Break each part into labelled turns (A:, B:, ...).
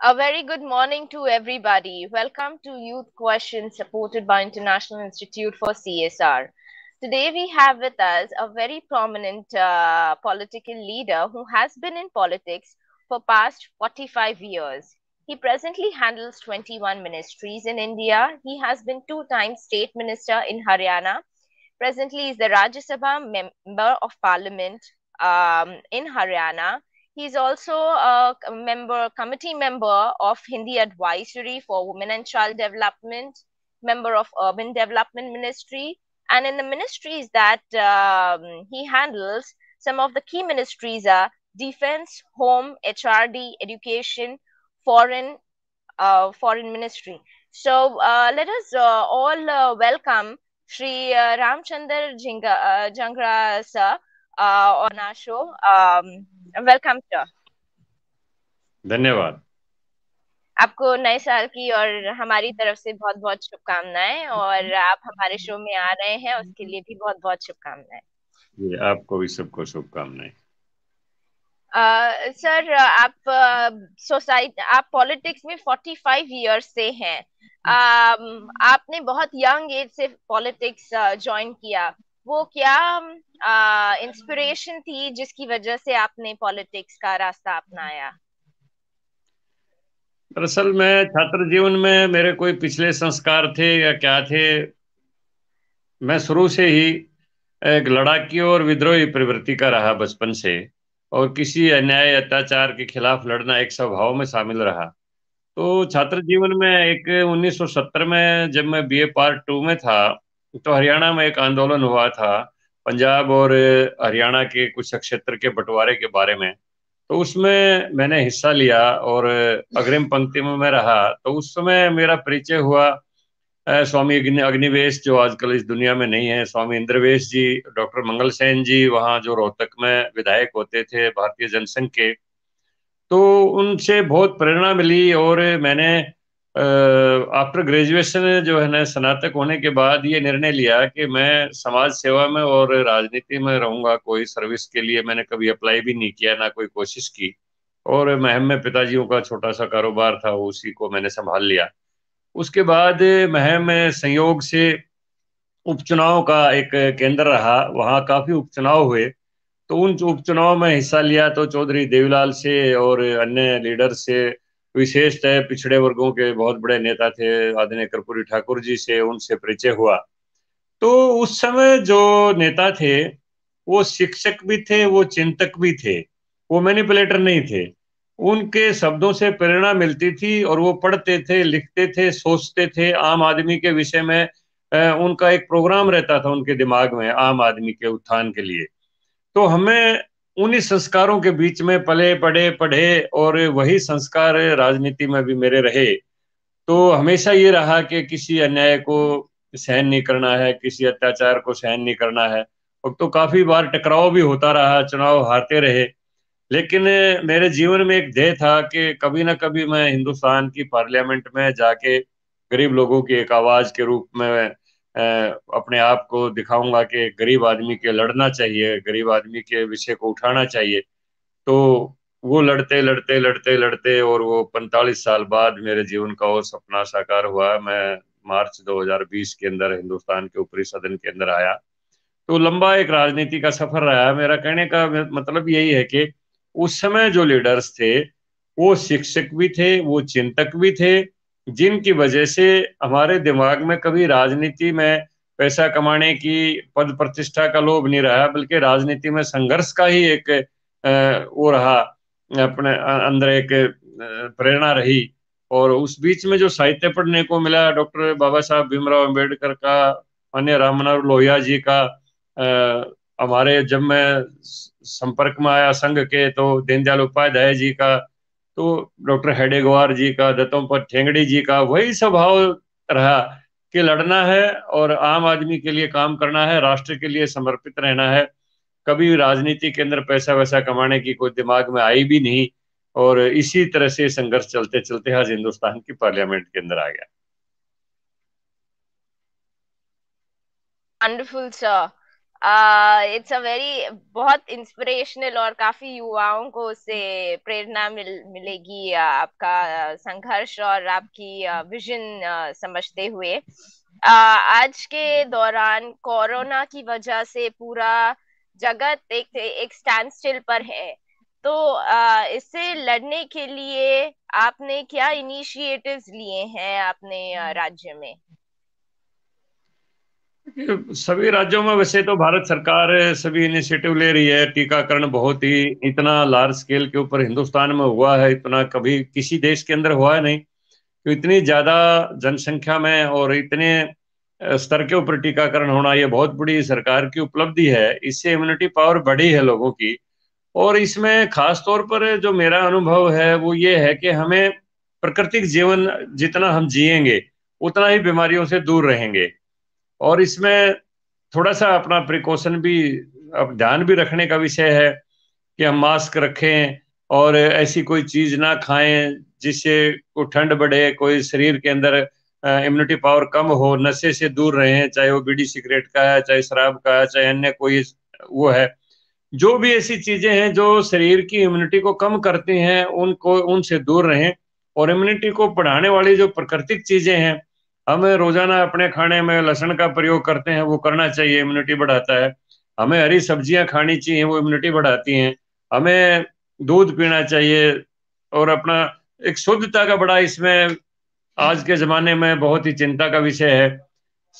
A: A very good morning to everybody. Welcome to Youth Questions supported by International Institute for CSR. Today we have with us a very prominent uh, political leader who has been in politics for past 45 years. He presently handles 21 ministries in India. He has been two-time state minister in Haryana. Presently is the Rajya Sabha member of parliament um, in Haryana He's also a member, committee member of Hindi Advisory for Women and Child Development, member of Urban Development Ministry, and in the ministries that um, he handles, some of the key ministries are defense, home, HRD, education, foreign, uh, foreign ministry. So uh, let us uh, all uh, welcome Sri uh, Ramchandar Jinga, uh, Jangra sir uh, on our show. Um, welcome, sir. धन्यवाद आपको नए साल की और हमारी तरफ से बहुत बहुत शुभकामनाएं और आप हमारे शो में आ रहे हैं उसके लिए भी बहुत बहुत शुभकामनाएं
B: आपको भी सबको शुभकामनाएं
A: सर uh, आप सोसाइटी uh, आप पॉलिटिक्स में 45 इयर्स से हैं uh, आपने बहुत यंग एज से पॉलिटिक्स ज्वाइन uh, किया वो क्या इंस्पिरेशन थी जिसकी वजह से आपने पॉलिटिक्स का रास्ता अपनाया
B: दरअसल मैं छात्र जीवन में मेरे कोई पिछले संस्कार थे या क्या थे मैं शुरू से ही एक लड़ाकी और विद्रोही प्रवृत्ति का रहा बचपन से और किसी अन्याय अत्याचार के खिलाफ लड़ना एक स्वभाव में शामिल रहा तो छात्र जीवन में एक 1970 में जब मैं बीए पार्ट टू में था तो हरियाणा में एक आंदोलन हुआ था पंजाब और हरियाणा के कुछ क्षेत्र के बंटवारे के बारे में तो उसमें मैंने हिस्सा लिया और अग्रिम पंक्ति में मैं रहा तो उस समय मेरा परिचय हुआ स्वामी अग्निवेश जो आजकल इस दुनिया में नहीं है स्वामी इंद्रवेश जी डॉक्टर मंगल सेन जी वहाँ जो रोहतक में विधायक होते थे भारतीय जनसंघ के तो उनसे बहुत प्रेरणा मिली और मैंने आफ्टर ग्रेजुएशन जो है ना स्नातक होने के बाद ये निर्णय लिया कि मैं समाज सेवा में और राजनीति में रहूंगा कोई सर्विस के लिए मैंने कभी अप्लाई भी नहीं किया ना कोई कोशिश की और महम में पिताजियों का छोटा सा कारोबार था उसी को मैंने संभाल लिया उसके बाद महम संयोग से उपचुनाव का एक केंद्र रहा वहाँ काफ़ी उपचुनाव हुए तो उन उपचुनाव में हिस्सा लिया तो चौधरी देवीलाल से और अन्य लीडर से विशेषतः पिछड़े वर्गों के बहुत बड़े नेता थे आदरणीय कर्पूरी ठाकुर जी से उनसे परिचय हुआ तो उस समय जो नेता थे वो शिक्षक भी थे वो चिंतक भी थे वो मैनिपुलेटर नहीं थे उनके शब्दों से प्रेरणा मिलती थी और वो पढ़ते थे लिखते थे सोचते थे आम आदमी के विषय में उनका एक प्रोग्राम रहता था उनके दिमाग में आम आदमी के उत्थान के लिए तो हमें उन्हीं संस्कारों के बीच में पले पढ़े पढ़े और वही संस्कार राजनीति में भी मेरे रहे तो हमेशा ये रहा कि किसी अन्याय को सहन नहीं करना है किसी अत्याचार को सहन नहीं करना है और तो काफी बार टकराव भी होता रहा चुनाव हारते रहे लेकिन मेरे जीवन में एक ध्येय था कि कभी ना कभी मैं हिंदुस्तान की पार्लियामेंट में जाके गरीब लोगों की एक आवाज के रूप में अपने आप को दिखाऊंगा कि गरीब आदमी के लड़ना चाहिए गरीब आदमी के विषय को उठाना चाहिए तो वो लड़ते लड़ते लड़ते लड़ते और वो पैंतालीस साल बाद मेरे जीवन का और सपना साकार हुआ मैं मार्च 2020 के अंदर हिंदुस्तान के ऊपरी सदन के अंदर आया तो लंबा एक राजनीति का सफर रहा मेरा कहने का मतलब यही है कि उस समय जो लीडर्स थे वो शिक्षक भी थे वो चिंतक भी थे जिनकी वजह से हमारे दिमाग में कभी राजनीति में पैसा कमाने की पद प्रतिष्ठा का लोभ नहीं रहा बल्कि राजनीति में संघर्ष का ही एक वो रहा अपने अंदर एक प्रेरणा रही और उस बीच में जो साहित्य पढ़ने को मिला डॉक्टर बाबा साहब भीमराव अम्बेडकर का मान्य मनोहर लोहिया जी का हमारे जब मैं संपर्क में आया संघ के तो दीनदयाल उपाध्याय जी का तो डॉक्टर हेडेगवार जी का दत्तोपत ठेंगड़ी जी का वही स्वभाव रहा कि लड़ना है और आम आदमी के लिए काम करना है राष्ट्र के लिए समर्पित रहना है कभी राजनीति के अंदर पैसा वैसा कमाने की कोई दिमाग में आई भी नहीं और इसी तरह से संघर्ष चलते चलते आज हिंदुस्तान की पार्लियामेंट के अंदर आ गया
A: Wonderful, sir. It's a very बहुत इंस्पिरेशनल और काफी युवाओं को उससे प्रेरणा मिल मिलेगी आपका संघर्ष और आपकी विजन समझते हुए आज के दौरान कोरोना की वजह से पूरा जगत एक एक स्टैंड स्टिल पर है तो इससे लड़ने के लिए आपने क्या इनिशिएटिव्स लिए हैं अपने राज्य में
B: सभी राज्यों में वैसे तो भारत सरकार सभी इनिशिएटिव ले रही है टीकाकरण बहुत ही इतना लार्ज स्केल के ऊपर हिंदुस्तान में हुआ है इतना कभी किसी देश के अंदर हुआ है नहीं तो इतनी ज़्यादा जनसंख्या में और इतने स्तर के ऊपर टीकाकरण होना यह बहुत बड़ी सरकार की उपलब्धि है इससे इम्यूनिटी पावर बढ़ी है लोगों की और इसमें खास तौर पर जो मेरा अनुभव है वो ये है कि हमें प्राकृतिक जीवन जितना हम जिएंगे उतना ही बीमारियों से दूर रहेंगे और इसमें थोड़ा सा अपना प्रिकॉशन भी अब ध्यान भी रखने का विषय है कि हम मास्क रखें और ऐसी कोई चीज ना खाएं जिससे को ठंड बढ़े कोई शरीर के अंदर इम्यूनिटी पावर कम हो नशे से दूर रहें चाहे वो बीड़ी सिगरेट का है चाहे शराब का है चाहे अन्य कोई वो है जो भी ऐसी चीजें हैं जो शरीर की इम्यूनिटी को कम करती हैं उनको उनसे दूर रहें और इम्यूनिटी को बढ़ाने वाली जो प्राकृतिक चीजें हैं हमें रोजाना अपने खाने में लहसुन का प्रयोग करते हैं वो करना चाहिए इम्यूनिटी बढ़ाता है हमें हरी सब्जियां खानी चाहिए वो इम्यूनिटी बढ़ाती हैं हमें दूध पीना चाहिए और अपना एक शुद्धता का बड़ा इसमें आज के ज़माने में बहुत ही चिंता का विषय है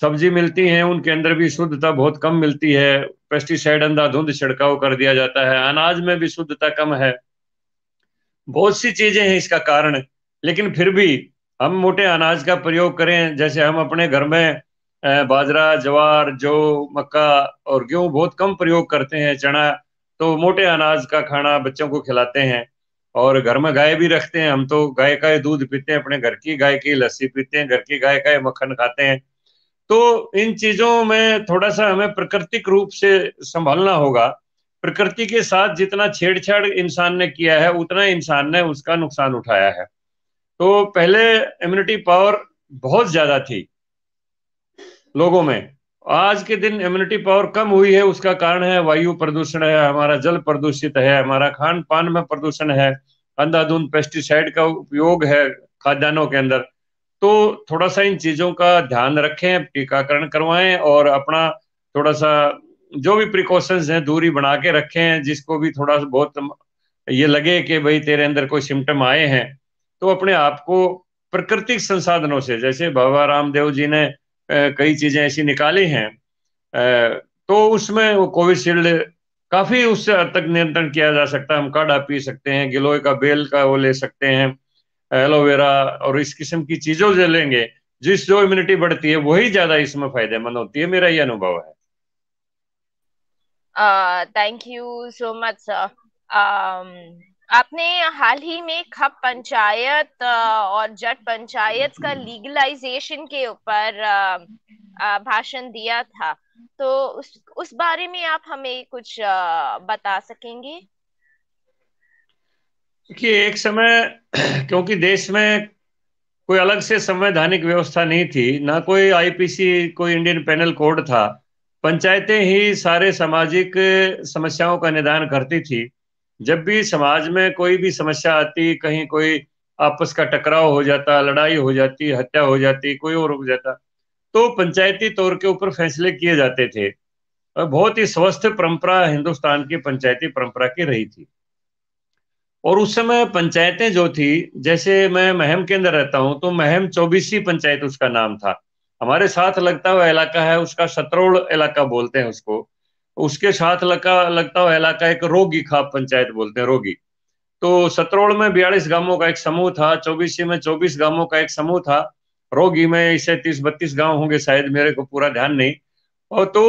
B: सब्जी मिलती है उनके अंदर भी शुद्धता बहुत कम मिलती है पेस्टिसाइड अंधाधुंध छिड़काव कर दिया जाता है अनाज में भी शुद्धता कम है बहुत सी चीज़ें हैं इसका कारण लेकिन फिर भी हम मोटे अनाज का प्रयोग करें जैसे हम अपने घर में बाजरा ज्वार जौ मक्का और गेहूं बहुत कम प्रयोग करते हैं चना तो मोटे अनाज का खाना बच्चों को खिलाते हैं और घर में गाय भी रखते हैं हम तो गाय का ही दूध पीते हैं अपने घर की गाय की लस्सी पीते हैं घर की गाय का मक्खन खाते हैं तो इन चीजों में थोड़ा सा हमें प्राकृतिक रूप से संभालना होगा प्रकृति के साथ जितना छेड़छाड़ इंसान ने किया है उतना इंसान ने उसका नुकसान उठाया है तो पहले इम्यूनिटी पावर बहुत ज्यादा थी लोगों में आज के दिन इम्यूनिटी पावर कम हुई है उसका कारण है वायु प्रदूषण है हमारा जल प्रदूषित है हमारा खान पान में प्रदूषण है अंधाधुंध पेस्टिसाइड का उपयोग है खाद्यान्नों के अंदर तो थोड़ा सा इन चीजों का ध्यान रखें टीकाकरण करवाएं और अपना थोड़ा सा जो भी प्रिकॉशंस हैं दूरी बना के रखें जिसको भी थोड़ा सा बहुत ये लगे कि भाई तेरे अंदर कोई सिम्टम आए हैं तो अपने आप को प्राकृतिक संसाधनों से जैसे बाबा रामदेव जी ने कई चीजें ऐसी निकाली हैं तो उसमें वो कोविशील्ड काफी उससे हद तक नियंत्रण किया जा सकता है हम काढ़ा पी सकते हैं गिलोय का बेल का वो ले सकते हैं एलोवेरा और इस किस्म की चीजों से लेंगे जिस जो इम्यूनिटी बढ़ती है वही ज्यादा इसमें फायदेमंद होती है मेरा ये अनुभव है
A: thank you so much sir आपने हाल ही में खप पंचायत और जट पंचायत का लीगलाइजेशन के ऊपर भाषण दिया था तो उस उस बारे में आप हमें कुछ बता सकेंगे
B: कि एक समय क्योंकि देश में कोई अलग से संवैधानिक व्यवस्था नहीं थी ना कोई आईपीसी कोई इंडियन पैनल कोड था पंचायतें ही सारे सामाजिक समस्याओं का निदान करती थी जब भी समाज में कोई भी समस्या आती कहीं कोई आपस का टकराव हो जाता लड़ाई हो जाती हत्या हो जाती कोई और हो जाता तो पंचायती तौर के ऊपर फैसले किए जाते थे और बहुत ही स्वस्थ परंपरा हिंदुस्तान की पंचायती परंपरा की रही थी और उस समय पंचायतें जो थी जैसे मैं महम के अंदर रहता हूँ तो महम चौबीसी पंचायत उसका नाम था हमारे साथ लगता हुआ इलाका है उसका सत्रोड़ इलाका बोलते हैं उसको उसके साथ लगा लगता हुआ इलाका एक रोगी खाप पंचायत बोलते हैं रोगी तो सत्रोड़ में बयालीस गांवों का एक समूह था चौबीसी में चौबीस गांवों का एक समूह था रोगी में इसे तीस बत्तीस गांव होंगे शायद मेरे को पूरा ध्यान नहीं और तो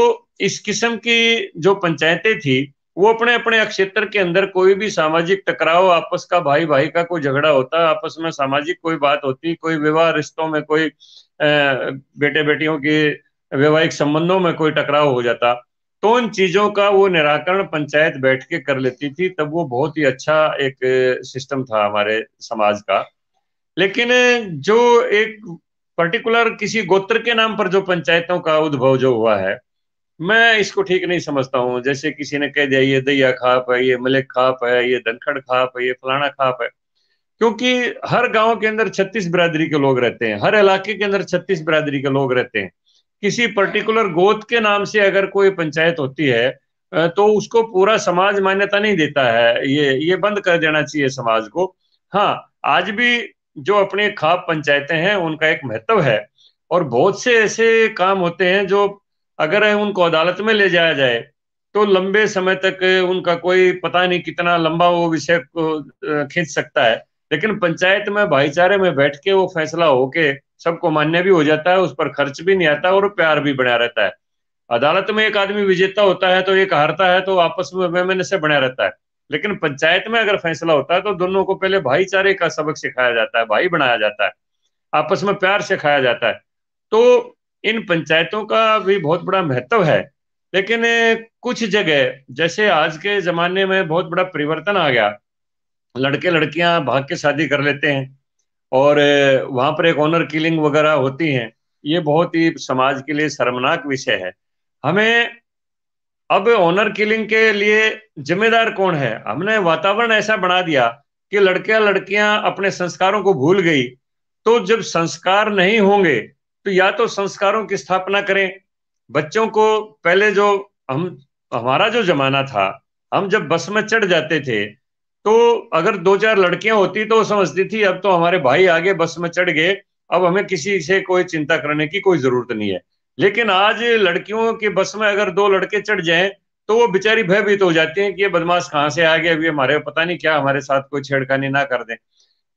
B: इस किस्म की जो पंचायतें थी वो अपने अपने क्षेत्र के अंदर कोई भी सामाजिक टकराव आपस का भाई भाई का कोई झगड़ा होता आपस में सामाजिक कोई बात होती कोई विवाह रिश्तों में कोई बेटे बेटियों के वैवाहिक संबंधों में कोई टकराव हो जाता तो उन चीजों का वो निराकरण पंचायत बैठ के कर लेती थी तब वो बहुत ही अच्छा एक सिस्टम था हमारे समाज का लेकिन जो एक पर्टिकुलर किसी गोत्र के नाम पर जो पंचायतों का उद्भव जो हुआ है मैं इसको ठीक नहीं समझता हूँ जैसे किसी ने कह दिया ये दैया खाप है ये मलिक खाप है ये धनखड़ खाप है ये फलाना खाप है क्योंकि हर गांव के अंदर 36 बिरादरी के लोग रहते हैं हर इलाके के अंदर 36 बिरादरी के लोग रहते हैं किसी पर्टिकुलर गोद के नाम से अगर कोई पंचायत होती है तो उसको पूरा समाज मान्यता नहीं देता है ये ये बंद कर देना चाहिए समाज को हाँ आज भी जो अपने खाप पंचायतें हैं उनका एक महत्व है और बहुत से ऐसे काम होते हैं जो अगर है उनको अदालत में ले जाया जाए तो लंबे समय तक उनका कोई पता नहीं कितना लंबा वो विषय खींच सकता है लेकिन पंचायत में भाईचारे में बैठ के वो फैसला होके सबको मान्य भी हो जाता है उस पर खर्च भी नहीं आता और प्यार भी बना रहता है अदालत में एक आदमी विजेता होता है तो एक हारता है तो आपस में वैमन से बना रहता है लेकिन पंचायत में अगर फैसला होता है तो दोनों को पहले भाईचारे का सबक सिखाया जाता है भाई बनाया जाता है आपस में प्यार सिखाया जाता है तो इन पंचायतों का भी बहुत बड़ा महत्व है लेकिन कुछ जगह जैसे आज के जमाने में बहुत बड़ा परिवर्तन आ गया लड़के लड़कियां भाग के शादी कर लेते हैं और वहां पर एक ऑनर किलिंग वगैरह होती हैं ये बहुत ही समाज के लिए शर्मनाक विषय है हमें अब ऑनर किलिंग के लिए जिम्मेदार कौन है हमने वातावरण ऐसा बना दिया कि लड़कियां लड़कियां अपने संस्कारों को भूल गई तो जब संस्कार नहीं होंगे तो या तो संस्कारों की स्थापना करें बच्चों को पहले जो हम हमारा जो जमाना था हम जब बस में चढ़ जाते थे तो अगर दो चार लड़कियां होती तो समझती थी अब तो हमारे भाई आगे बस में चढ़ गए अब हमें किसी से कोई चिंता करने की कोई जरूरत नहीं है लेकिन आज लड़कियों के बस में अगर दो लड़के चढ़ जाएं तो वो बेचारी भयभीत हो जाती हैं कि ये बदमाश कहाँ से आ गया अभी हमारे पता नहीं क्या हमारे साथ कोई छेड़खानी ना कर दे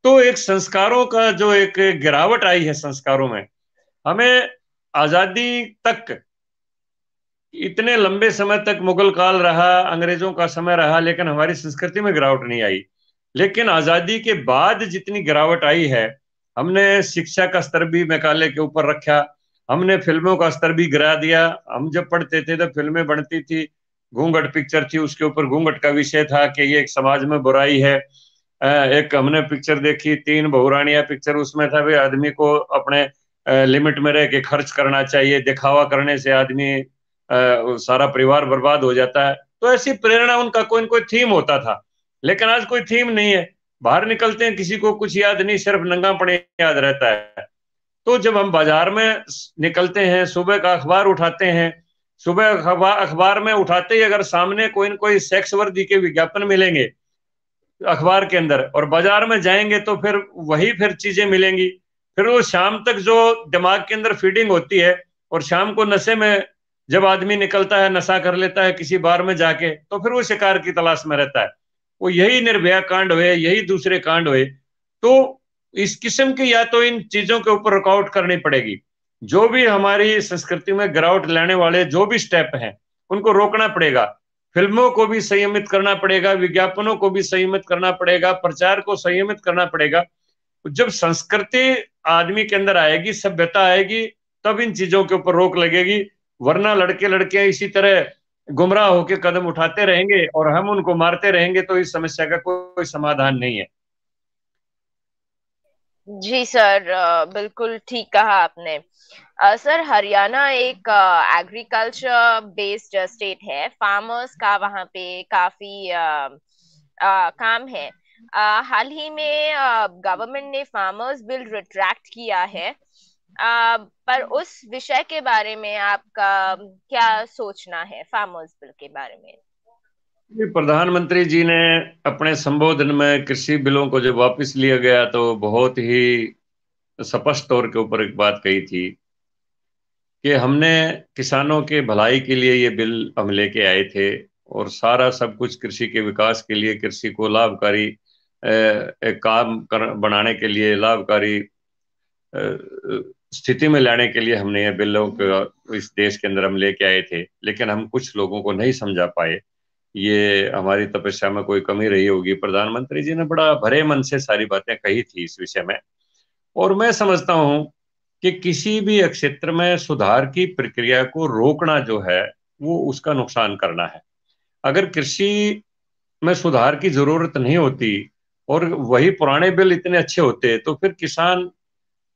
B: तो एक संस्कारों का जो एक गिरावट आई है संस्कारों में हमें आजादी तक इतने लंबे समय तक मुगल काल रहा अंग्रेजों का समय रहा लेकिन हमारी संस्कृति में गिरावट नहीं आई लेकिन आजादी के बाद जितनी गिरावट आई है हमने शिक्षा का स्तर भी मैकाले के ऊपर रखा हमने फिल्मों का स्तर भी गिरा दिया हम जब पढ़ते थे तो फिल्में बनती थी घूंघट पिक्चर थी उसके ऊपर घूंघट का विषय था कि ये एक समाज में बुराई है एक हमने पिक्चर देखी तीन बहुरानिया पिक्चर उसमें था भी आदमी को अपने लिमिट में रह के खर्च करना चाहिए दिखावा करने से आदमी सारा परिवार बर्बाद हो जाता है तो ऐसी प्रेरणा उनका कोई न कोई थीम होता था लेकिन आज कोई थीम नहीं है बाहर निकलते हैं किसी को कुछ याद नहीं सिर्फ नंगा पड़े याद रहता है तो जब हम बाजार में निकलते हैं सुबह का अखबार उठाते हैं सुबह अखबार में उठाते ही अगर सामने कोई न कोई सेक्स वर्दी के विज्ञापन मिलेंगे अखबार के अंदर और बाजार में जाएंगे तो फिर वही फिर चीजें मिलेंगी फिर वो शाम तक जो दिमाग के अंदर फीडिंग होती है और शाम को नशे में जब आदमी निकलता है नशा कर लेता है किसी बार में जाके तो फिर वो शिकार की तलाश में रहता है वो यही निर्भया कांड हुए यही दूसरे कांड हुए तो इस किस्म की या तो इन चीजों के ऊपर रुकआउट करनी पड़ेगी जो भी हमारी संस्कृति में गिरावट लेने वाले जो भी स्टेप हैं उनको रोकना पड़ेगा फिल्मों को भी संयमित करना पड़ेगा विज्ञापनों को भी संयमित करना पड़ेगा प्रचार को संयमित करना पड़ेगा जब संस्कृति आदमी के अंदर आएगी सभ्यता आएगी तब इन चीजों के ऊपर रोक लगेगी वरना लड़के लड़के इसी तरह गुमराह होकर कदम उठाते रहेंगे और हम उनको मारते रहेंगे तो इस समस्या का कोई समाधान नहीं है
A: जी सर बिल्कुल ठीक कहा आपने सर हरियाणा एक एग्रीकल्चर बेस्ड स्टेट है फार्मर्स का वहाँ पे काफी आ, आ, काम है हाल ही में गवर्नमेंट ने फार्मर्स बिल रिट्रैक्ट किया है आ, पर उस विषय के बारे में आपका क्या सोचना है फार्मर्स बिल के बारे
B: में प्रधानमंत्री जी ने अपने संबोधन में कृषि बिलों को जब वापस लिया गया तो बहुत ही स्पष्ट तौर के ऊपर एक बात कही थी कि हमने किसानों के भलाई के लिए ये बिल हम लेके आए थे और सारा सब कुछ कृषि के विकास के लिए कृषि को लाभकारी काम कर, बनाने के लिए लाभकारी स्थिति में लाने के लिए हमने ये बिलों को इस देश के अंदर हम लेके आए थे लेकिन हम कुछ लोगों को नहीं समझा पाए ये हमारी तपस्या में कोई कमी रही होगी प्रधानमंत्री जी ने बड़ा भरे मन से सारी बातें कही थी इस विषय में और मैं समझता हूं कि किसी भी क्षेत्र में सुधार की प्रक्रिया को रोकना जो है वो उसका नुकसान करना है अगर कृषि में सुधार की जरूरत नहीं होती और वही पुराने बिल इतने अच्छे होते तो फिर किसान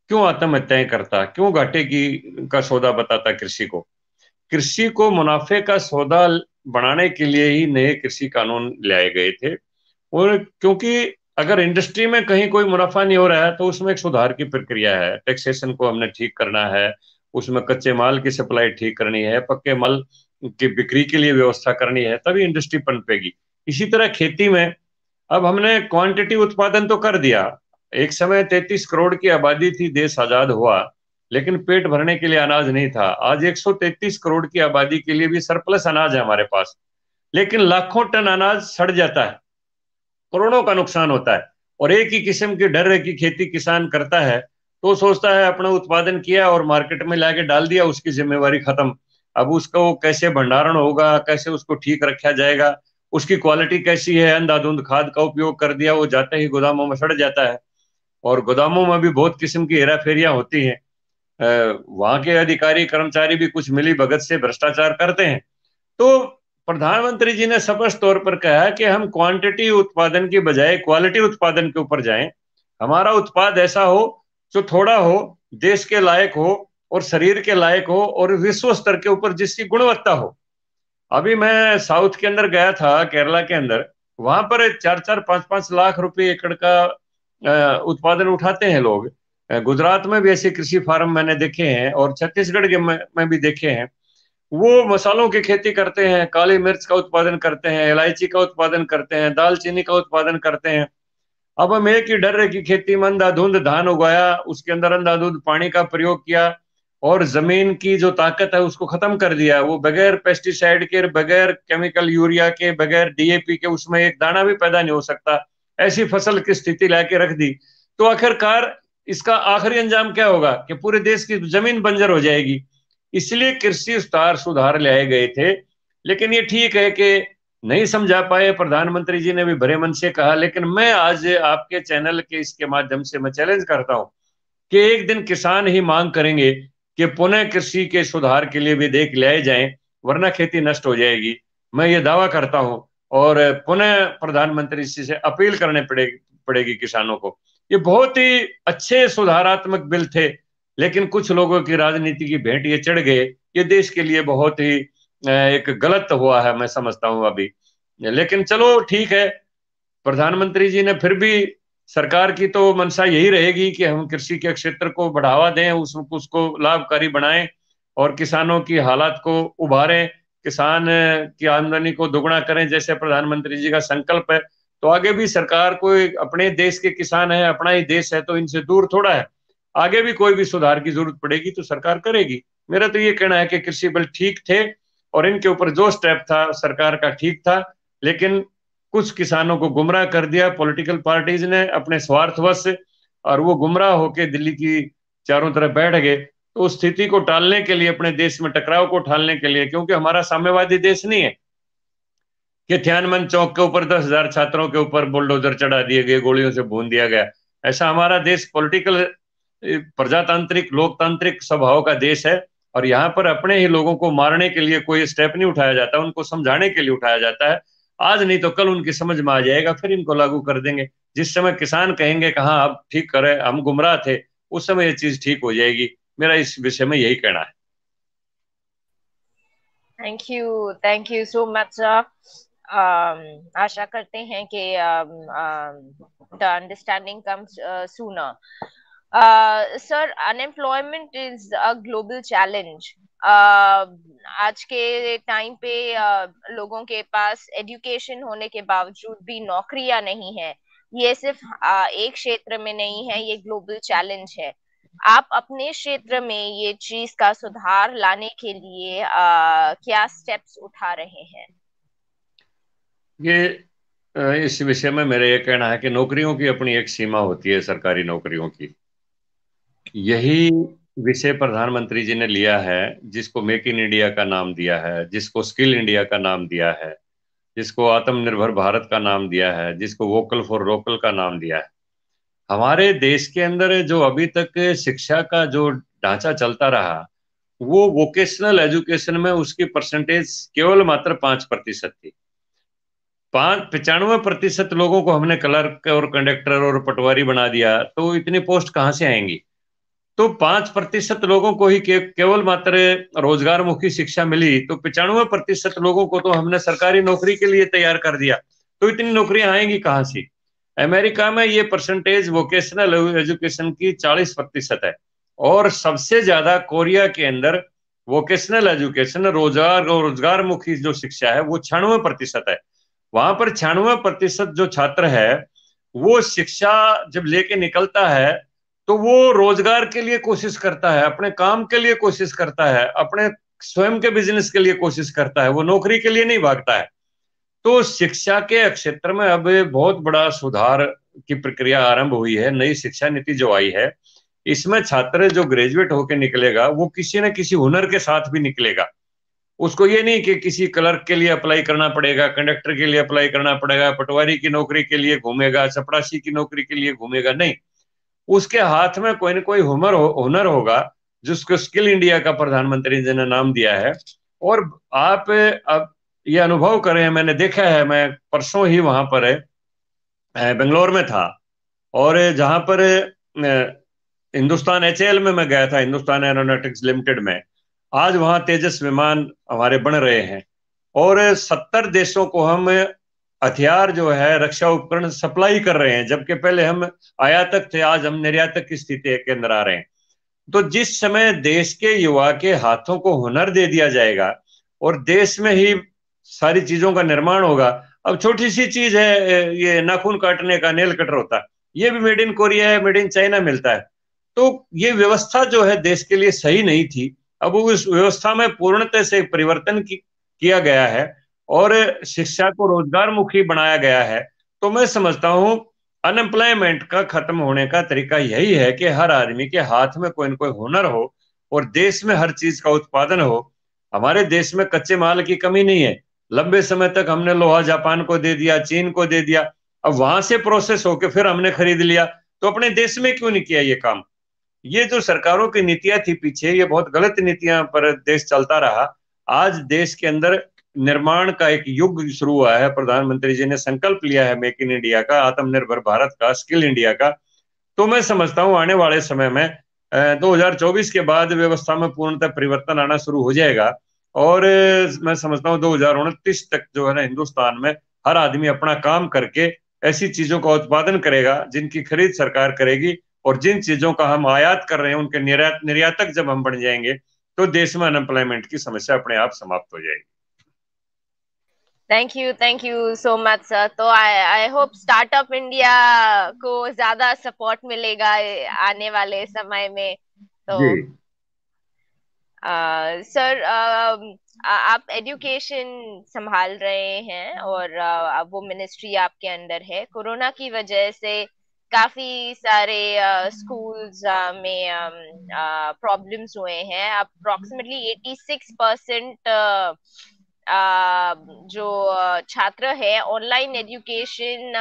B: क्यों आत्महत्याएं करता क्यों घाटे की का सौदा बताता कृषि को कृषि को मुनाफे का सौदा बनाने के लिए ही नए कृषि कानून लाए गए थे और क्योंकि अगर इंडस्ट्री में कहीं कोई मुनाफा नहीं हो रहा है तो उसमें एक सुधार की प्रक्रिया है टैक्सेशन को हमने ठीक करना है उसमें कच्चे माल की सप्लाई ठीक करनी है पक्के माल की बिक्री के लिए व्यवस्था करनी है तभी इंडस्ट्री पनपेगी इसी तरह खेती में अब हमने क्वांटिटी उत्पादन तो कर दिया एक समय तैतीस करोड़ की आबादी थी देश आजाद हुआ लेकिन पेट भरने के लिए अनाज नहीं था आज 133 करोड़ की आबादी के लिए भी सरप्लस अनाज है हमारे पास लेकिन लाखों टन अनाज सड़ जाता है करोड़ों का नुकसान होता है और एक ही किस्म की डर की खेती किसान करता है तो सोचता है अपना उत्पादन किया और मार्केट में लाके डाल दिया उसकी जिम्मेवारी खत्म अब उसका वो कैसे भंडारण होगा कैसे उसको ठीक रखा जाएगा उसकी क्वालिटी कैसी है अंधाधुंध खाद का उपयोग कर दिया वो जाते ही गोदामों में सड़ जाता है और गोदामों में भी बहुत किस्म की हेरा फेरियां होती हैं वहां के अधिकारी कर्मचारी भी कुछ मिली भगत से भ्रष्टाचार करते हैं तो प्रधानमंत्री जी ने स्पष्ट तौर पर कहा कि हम क्वांटिटी उत्पादन की बजाय क्वालिटी उत्पादन के ऊपर जाएं हमारा उत्पाद ऐसा हो जो थोड़ा हो देश के लायक हो और शरीर के लायक हो और विश्व स्तर के ऊपर जिसकी गुणवत्ता हो अभी मैं साउथ के अंदर गया था केरला के अंदर वहां पर चार चार पांच पांच लाख रुपए एकड़ का उत्पादन उठाते हैं लोग गुजरात में भी ऐसे कृषि फार्म मैंने देखे हैं और छत्तीसगढ़ के में, भी देखे हैं वो मसालों की खेती करते हैं काली मिर्च का उत्पादन करते हैं इलायची का उत्पादन करते हैं दालचीनी का उत्पादन करते हैं अब हम एक ही डर्रे की खेती में अंधाधुंध धान उगाया उसके अंदर अंधाधुंध पानी का प्रयोग किया और जमीन की जो ताकत है उसको खत्म कर दिया वो बगैर पेस्टिसाइड के बगैर केमिकल यूरिया के बगैर डीएपी के उसमें एक दाना भी पैदा नहीं हो सकता ऐसी फसल की स्थिति लाके रख दी तो आखिरकार इसका आखिरी अंजाम क्या होगा कि पूरे देश की जमीन बंजर हो जाएगी इसलिए कृषि सुधार सुधार लाए गए थे लेकिन ये ठीक है कि नहीं समझा पाए प्रधानमंत्री जी ने भी भरे मन से कहा लेकिन मैं आज आपके चैनल के इसके माध्यम से मैं चैलेंज करता हूं कि एक दिन किसान ही मांग करेंगे कि पुनः कृषि के सुधार के लिए भी देख लाए जाए वरना खेती नष्ट हो जाएगी मैं ये दावा करता हूं और पुनः प्रधानमंत्री जी से अपील करने पड़े पड़ेगी किसानों को ये बहुत ही अच्छे सुधारात्मक बिल थे लेकिन कुछ लोगों की राजनीति की भेंट ये चढ़ गए ये देश के लिए बहुत ही एक गलत हुआ है मैं समझता हूँ अभी लेकिन चलो ठीक है प्रधानमंत्री जी ने फिर भी सरकार की तो मंशा यही रहेगी कि हम कृषि के क्षेत्र को बढ़ावा दें उस, उसको लाभकारी बनाएं और किसानों की हालात को उभारें किसान की आमदनी को दोगुना करें जैसे प्रधानमंत्री जी का संकल्प है तो आगे भी सरकार कोई अपने देश के किसान है अपना ही देश है तो इनसे दूर थोड़ा है आगे भी कोई भी सुधार की जरूरत पड़ेगी तो सरकार करेगी मेरा तो ये कहना है कि कृषि बिल ठीक थे और इनके ऊपर जो स्टेप था सरकार का ठीक था लेकिन कुछ किसानों को गुमराह कर दिया पॉलिटिकल पार्टीज ने अपने स्वार्थवश और वो गुमराह होकर दिल्ली की चारों तरफ बैठ गए तो उस स्थिति को टालने के लिए अपने देश में टकराव को टालने के लिए क्योंकि हमारा साम्यवादी देश नहीं है कि थियानमन चौक के ऊपर दस हजार छात्रों के ऊपर बुलडोजर चढ़ा दिए गए गोलियों से भून दिया गया ऐसा हमारा देश पॉलिटिकल प्रजातांत्रिक लोकतांत्रिक स्वभाव का देश है और यहाँ पर अपने ही लोगों को मारने के लिए कोई स्टेप नहीं उठाया जाता उनको समझाने के लिए उठाया जाता है आज नहीं तो कल उनकी समझ में आ जाएगा फिर इनको लागू कर देंगे जिस समय किसान कहेंगे कि हाँ आप ठीक करें हम गुमराह थे उस समय ये चीज ठीक हो जाएगी मेरा इस विषय में यही कहना है
A: thank you thank you so much आशा करते हैं कि the understanding comes sooner sir unemployment is a global challenge आज के टाइम पे uh, लोगों के पास एजुकेशन होने के बावजूद भी नौकरियां नहीं है ये सिर्फ uh, एक क्षेत्र में नहीं है ये ग्लोबल चैलेंज है आप अपने क्षेत्र में ये चीज का सुधार लाने के लिए आ, क्या स्टेप्स उठा रहे हैं
B: ये इस विषय में मेरा ये कहना है कि नौकरियों की अपनी एक सीमा होती है सरकारी नौकरियों की यही विषय प्रधानमंत्री जी ने लिया है जिसको मेक इन इंडिया का नाम दिया है जिसको स्किल इंडिया का नाम दिया है जिसको आत्मनिर्भर भारत का नाम दिया है जिसको वोकल फॉर लोकल का नाम दिया है हमारे देश के अंदर जो अभी तक शिक्षा का जो ढांचा चलता रहा वो वोकेशनल एजुकेशन में उसकी परसेंटेज केवल मात्र पांच प्रतिशत थी पांच पचानवे प्रतिशत लोगों को हमने क्लर्क और कंडक्टर और पटवारी बना दिया तो इतनी पोस्ट कहाँ से आएंगी तो पांच प्रतिशत लोगों को ही के, केवल मात्र रोजगार मुखी शिक्षा मिली तो पचानवे प्रतिशत लोगों को तो हमने सरकारी नौकरी के लिए तैयार कर दिया तो इतनी नौकरियां आएंगी कहाँ से अमेरिका में ये परसेंटेज वोकेशनल एजुकेशन की 40 प्रतिशत है और सबसे ज्यादा कोरिया के अंदर वोकेशनल एजुकेशन रोजगार और रोजगार मुखी जो शिक्षा है वो छियानवे प्रतिशत है वहां पर छियानवे प्रतिशत जो छात्र है वो शिक्षा जब लेके निकलता है तो वो रोजगार के लिए कोशिश करता है अपने काम के लिए कोशिश करता है अपने स्वयं के बिजनेस के लिए कोशिश करता है वो नौकरी के लिए नहीं भागता है तो शिक्षा के क्षेत्र में अब बहुत बड़ा सुधार की प्रक्रिया आरंभ हुई है नई शिक्षा नीति जो आई है इसमें छात्र जो ग्रेजुएट होकर निकलेगा वो किसी न किसी हुनर के साथ भी निकलेगा उसको ये नहीं कि किसी क्लर्क के लिए अप्लाई करना पड़ेगा कंडक्टर के लिए अप्लाई करना पड़ेगा पटवारी की नौकरी के लिए घूमेगा चपरासी की नौकरी के लिए घूमेगा नहीं उसके हाथ में कोई ना कोई हुनर हुनर होगा जिसको स्किल इंडिया का प्रधानमंत्री जी ने नाम दिया है और आप अब ये अनुभव करे हैं मैंने देखा है मैं परसों ही वहां पर बेंगलोर में था और जहां पर हिंदुस्तान एच में मैं गया था हिंदुस्तान एरोनोटिक्स लिमिटेड में आज वहां तेजस विमान हमारे बन रहे हैं और सत्तर देशों को हम हथियार जो है रक्षा उपकरण सप्लाई कर रहे हैं जबकि पहले हम आयातक थे आज हम निर्यातक की स्थिति के अंदर आ रहे हैं तो जिस समय देश के युवा के हाथों को हुनर दे दिया जाएगा और देश में ही सारी चीजों का निर्माण होगा अब छोटी सी चीज है ये नाखून काटने का नेल कटर होता है ये भी मेड इन कोरिया है मेड इन चाइना मिलता है तो ये व्यवस्था जो है देश के लिए सही नहीं थी अब उस व्यवस्था में पूर्णतः से परिवर्तन की, किया गया है और शिक्षा को रोजगार मुखी बनाया गया है तो मैं समझता हूँ अनएम्प्लॉयमेंट का खत्म होने का तरीका यही है कि हर आदमी के हाथ में कोई ना कोई हुनर हो और देश में हर चीज का उत्पादन हो हमारे देश में कच्चे माल की कमी नहीं है लंबे समय तक हमने लोहा जापान को दे दिया चीन को दे दिया अब वहां से प्रोसेस होके फिर हमने खरीद लिया तो अपने देश में क्यों नहीं किया ये काम ये जो सरकारों की नीतियां थी पीछे ये बहुत गलत नीतियां पर देश चलता रहा आज देश के अंदर निर्माण का एक युग शुरू हुआ है प्रधानमंत्री जी ने संकल्प लिया है मेक इन इंडिया का आत्मनिर्भर भारत का स्किल इंडिया का तो मैं समझता हूँ आने वाले समय में 2024 के बाद व्यवस्था में पूर्णतः परिवर्तन आना शुरू हो जाएगा और मैं समझता हूँ दो तक जो है ना हिंदुस्तान में हर आदमी अपना काम करके ऐसी चीजों का उत्पादन करेगा जिनकी खरीद सरकार करेगी और जिन चीजों का हम आयात कर रहे हैं उनके निर्यात निर्यातक जब हम बन जाएंगे तो देश में अनएम्प्लॉयमेंट की समस्या अपने आप समाप्त हो जाएगी
A: thank you thank you so much sir तो आई होप स्टार्टअप इंडिया को ज्यादा सपोर्ट मिलेगा आने वाले समय में तो सर uh, um, आप एजुकेशन संभाल रहे हैं और uh, वो मिनिस्ट्री आपके अंडर है कोरोना की वजह से काफी सारे स्कूल्स uh, में प्रॉब्लम्स um, हुए हैं अप्रोक्सीमेटली 86 परसेंट जो छात्र है ऑनलाइन एजुकेशन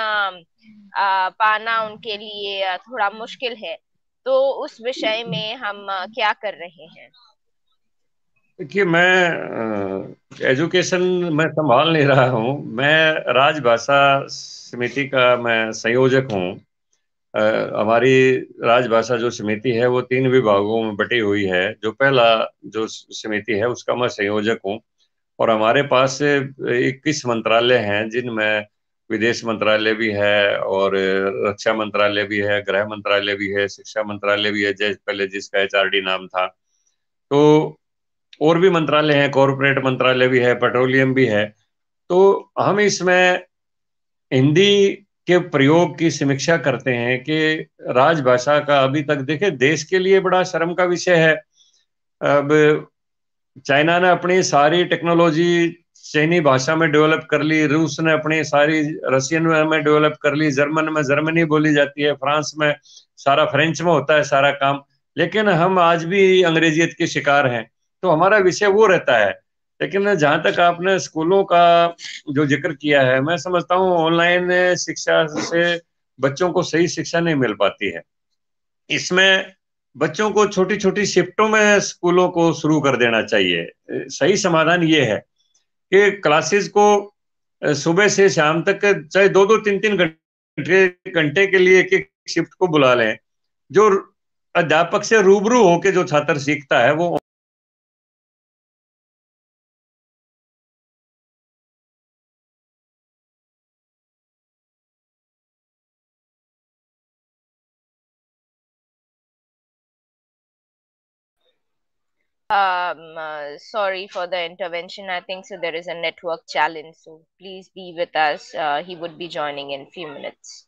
A: पाना उनके लिए थोड़ा मुश्किल है तो उस विषय में हम क्या कर रहे हैं
B: देखिए मैं एजुकेशन मैं संभाल नहीं रहा हूँ मैं राजभाषा समिति का मैं संयोजक हूँ हमारी राजभाषा जो समिति है वो तीन विभागों में बटी हुई है जो पहला जो समिति है उसका मैं संयोजक हूँ और हमारे पास इक्कीस मंत्रालय हैं जिनमें विदेश मंत्रालय भी है और रक्षा मंत्रालय भी है गृह मंत्रालय भी है शिक्षा मंत्रालय भी है जैसे पहले जिसका एच नाम था तो और भी मंत्रालय हैं कॉरपोरेट मंत्रालय भी है पेट्रोलियम भी है तो हम इसमें हिंदी के प्रयोग की समीक्षा करते हैं कि राजभाषा का अभी तक देखे देश के लिए बड़ा शर्म का विषय है अब चाइना ने अपनी सारी टेक्नोलॉजी चीनी भाषा में डेवलप कर ली रूस ने अपनी सारी रशियन में डेवलप कर ली जर्मन में जर्मनी बोली जाती है फ्रांस में सारा फ्रेंच में होता है सारा काम लेकिन हम आज भी अंग्रेजियत के शिकार हैं तो हमारा विषय वो रहता है लेकिन जहां तक आपने स्कूलों का जो जिक्र किया है मैं समझता हूँ ऑनलाइन शिक्षा से बच्चों को सही शिक्षा नहीं मिल पाती है इसमें बच्चों को छोटी छोटी शिफ्टों में स्कूलों को शुरू कर देना चाहिए सही समाधान ये है कि क्लासेस को सुबह से शाम तक चाहे दो दो तीन तीन घंटे घंटे के
A: लिए एक एक शिफ्ट को बुला लें जो अध्यापक से रूबरू होके जो छात्र सीखता है वो um, uh, sorry for the intervention. I think so. There is a network challenge. So please be with us. Uh, he would be joining in few minutes.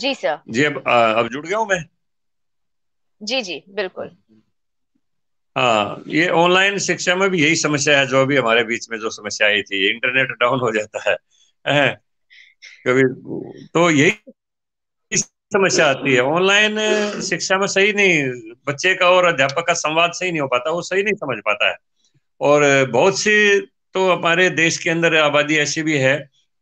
A: जी सर जी अब अब जुड़ गया हूँ मैं जी जी बिल्कुल
B: हाँ ये ऑनलाइन शिक्षा में भी यही समस्या है जो अभी हमारे बीच में जो समस्या आई थी इंटरनेट डाउन हो जाता है, कभी तो यही समस्या आती है ऑनलाइन शिक्षा में सही नहीं बच्चे का और अध्यापक का संवाद सही नहीं हो पाता वो सही नहीं समझ पाता है और बहुत सी तो हमारे देश के अंदर आबादी ऐसी भी है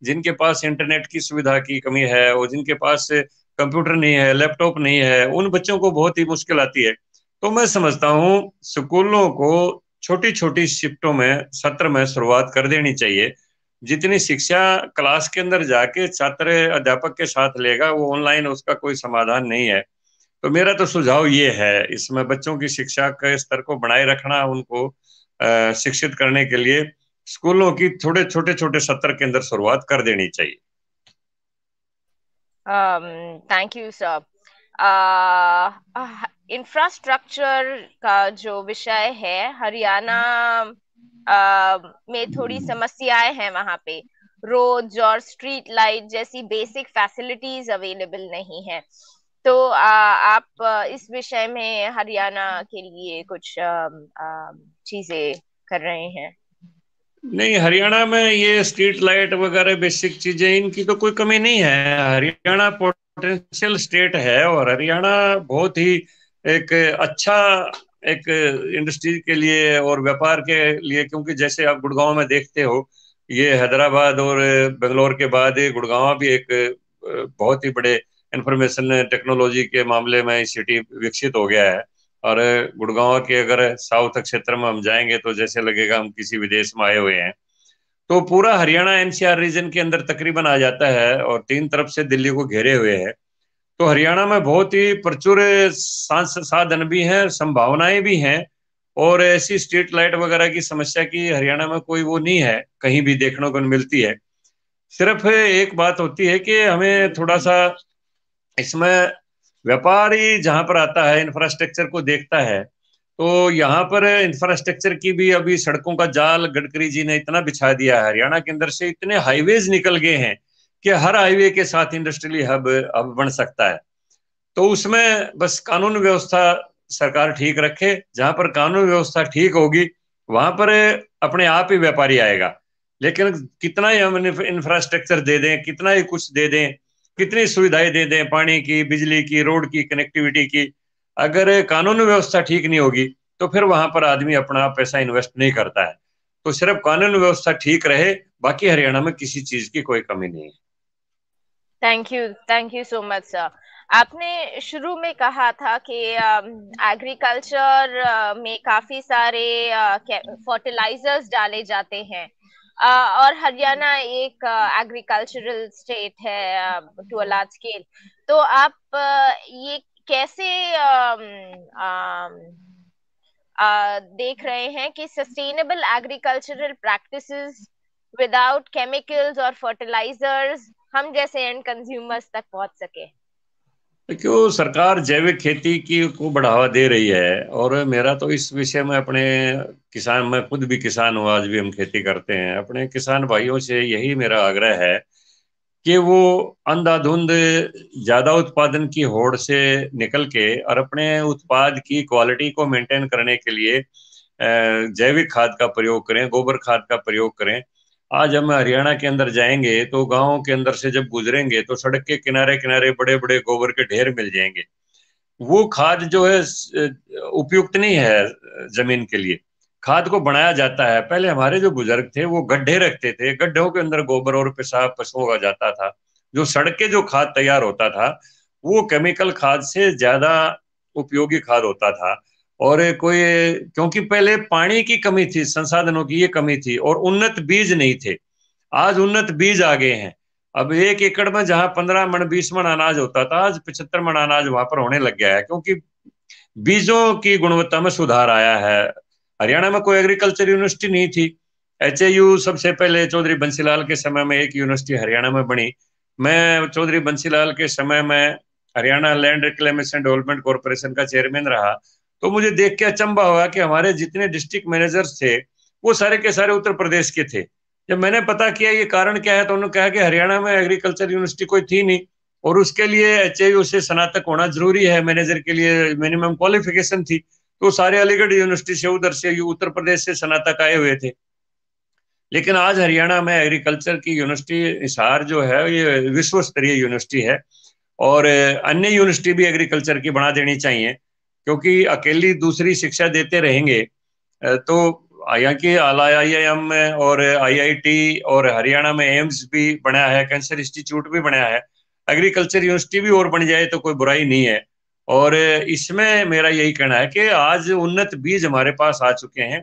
B: जिनके पास इंटरनेट की सुविधा की कमी है और जिनके पास कंप्यूटर नहीं है लैपटॉप नहीं है उन बच्चों को बहुत ही मुश्किल आती है तो मैं समझता हूँ स्कूलों को छोटी छोटी शिफ्टों में सत्र में शुरुआत कर देनी चाहिए जितनी शिक्षा क्लास के अंदर जाके छात्र अध्यापक के साथ लेगा वो ऑनलाइन उसका कोई समाधान नहीं है तो मेरा तो सुझाव ये है इसमें बच्चों की शिक्षा के स्तर को बनाए रखना उनको शिक्षित करने के लिए स्कूलों की थोड़े छोटे छोटे सत्र के अंदर शुरुआत कर देनी चाहिए
A: थैंक यू सर इंफ्रास्ट्रक्चर का जो विषय है हरियाणा uh, में थोड़ी समस्याएं हैं वहां पे रोड और स्ट्रीट लाइट जैसी बेसिक फैसिलिटीज अवेलेबल नहीं है तो uh, आप uh, इस विषय में हरियाणा के लिए कुछ uh, चीजें कर रहे हैं
B: नहीं हरियाणा में ये स्ट्रीट लाइट वगैरह बेसिक चीजें इनकी तो कोई कमी नहीं है हरियाणा पोटेंशियल स्टेट है और हरियाणा बहुत ही एक अच्छा एक इंडस्ट्री के लिए और व्यापार के लिए क्योंकि जैसे आप गुड़गांव में देखते हो ये हैदराबाद और बेंगलोर के बाद गुड़गांव भी एक बहुत ही बड़े इंफॉर्मेशन टेक्नोलॉजी के मामले में सिटी विकसित हो गया है और गुड़गांव के अगर साउथ क्षेत्र में हम जाएंगे तो जैसे लगेगा हम किसी विदेश में आए हुए हैं तो पूरा हरियाणा एनसीआर रीजन के अंदर तकरीबन आ जाता है और तीन तरफ से दिल्ली को घेरे हुए है तो हरियाणा में बहुत ही प्रचुर साधन भी हैं संभावनाएं भी हैं और ऐसी स्ट्रीट लाइट वगैरह की समस्या की हरियाणा में कोई वो नहीं है कहीं भी देखने को मिलती है सिर्फ एक बात होती है कि हमें थोड़ा सा इसमें व्यापारी जहां पर आता है इंफ्रास्ट्रक्चर को देखता है तो यहाँ पर इंफ्रास्ट्रक्चर की भी अभी सड़कों का जाल गडकरी जी ने इतना बिछा दिया है हरियाणा के अंदर से इतने हाईवेज निकल गए हैं कि हर हाईवे के साथ इंडस्ट्रियल हब हब बन सकता है तो उसमें बस कानून व्यवस्था सरकार ठीक रखे जहां पर कानून व्यवस्था ठीक होगी वहां पर अपने आप ही व्यापारी आएगा लेकिन कितना ही हम इंफ्रास्ट्रक्चर दे दें कितना ही कुछ दे दें कितनी सुविधाएं दे दें पानी की बिजली की रोड की कनेक्टिविटी की अगर कानून व्यवस्था ठीक नहीं होगी तो फिर वहां पर आदमी अपना पैसा इन्वेस्ट नहीं करता है तो सिर्फ कानून व्यवस्था ठीक रहे बाकी हरियाणा में किसी चीज की कोई कमी नहीं है
A: thank you thank you so much sir आपने शुरू में कहा था कि एग्रीकल्चर में काफी सारे फर्टिलाइजर्स डाले जाते हैं और हरियाणा एक एग्रीकल्चरल स्टेट है टू अ लार्ज स्केल तो आप ये कैसे देख रहे हैं कि sustainable agricultural practices without chemicals और फर्टिलाइजर्स हम जैसे एंड कंज्यूमर्स तक पहुंच सके
B: देखियो सरकार जैविक खेती की को बढ़ावा दे रही है और मेरा तो इस विषय में अपने किसान मैं खुद भी किसान हूँ आज भी हम खेती करते हैं अपने किसान भाइयों से यही मेरा आग्रह है कि वो अंधाधुंध ज़्यादा उत्पादन की होड़ से निकल के और अपने उत्पाद की क्वालिटी को मेंटेन करने के लिए जैविक खाद का प्रयोग करें गोबर खाद का प्रयोग करें आज हम हरियाणा के अंदर जाएंगे तो गाँव के अंदर से जब गुजरेंगे तो सड़क के किनारे किनारे बड़े बड़े गोबर के ढेर मिल जाएंगे वो खाद जो है उपयुक्त नहीं है जमीन के लिए खाद को बनाया जाता है पहले हमारे जो बुजुर्ग थे वो गड्ढे रखते थे गड्ढों के अंदर गोबर और पेशाब पशुओं का जाता था जो सड़क के जो खाद तैयार होता था वो केमिकल खाद से ज्यादा उपयोगी खाद होता था और कोई क्योंकि पहले पानी की कमी थी संसाधनों की ये कमी थी और उन्नत बीज नहीं थे आज उन्नत बीज आ गए हैं अब एक एकड़ में जहां पंद्रह मण बीस मण अनाज होता था आज पचहत्तर मण अनाज वहां पर होने लग गया है क्योंकि बीजों की गुणवत्ता में सुधार आया है हरियाणा में कोई एग्रीकल्चर यूनिवर्सिटी नहीं थी एच सबसे पहले चौधरी बंसीलाल के समय में एक यूनिवर्सिटी हरियाणा में बनी मैं चौधरी बंसीलाल के समय में Haryana land reclamation development corporation का चेयरमैन रहा तो मुझे देख के अचंबा हुआ कि हमारे जितने डिस्ट्रिक्ट मैनेजर्स थे वो सारे के सारे उत्तर प्रदेश के थे जब मैंने पता किया ये कारण क्या है तो उन्होंने कहा कि हरियाणा में एग्रीकल्चर यूनिवर्सिटी कोई थी नहीं और उसके लिए एच से स्नातक होना जरूरी है मैनेजर के लिए मिनिमम क्वालिफिकेशन थी तो सारे अलीगढ़ यूनिवर्सिटी से उधर से उत्तर प्रदेश से स्नातक आए हुए थे लेकिन आज हरियाणा में एग्रीकल्चर की यूनिवर्सिटी हिसार जो है ये विश्व स्तरीय यूनिवर्सिटी है और अन्य यूनिवर्सिटी भी एग्रीकल्चर की बना देनी चाहिए क्योंकि अकेली दूसरी शिक्षा देते रहेंगे तो यहाँ आई आई में और आईआईटी और हरियाणा में एम्स भी बनाया है कैंसर इंस्टीट्यूट भी बनाया है एग्रीकल्चर यूनिवर्सिटी भी और बन जाए तो कोई बुराई नहीं है और इसमें मेरा यही कहना है कि आज उन्नत बीज हमारे पास आ चुके हैं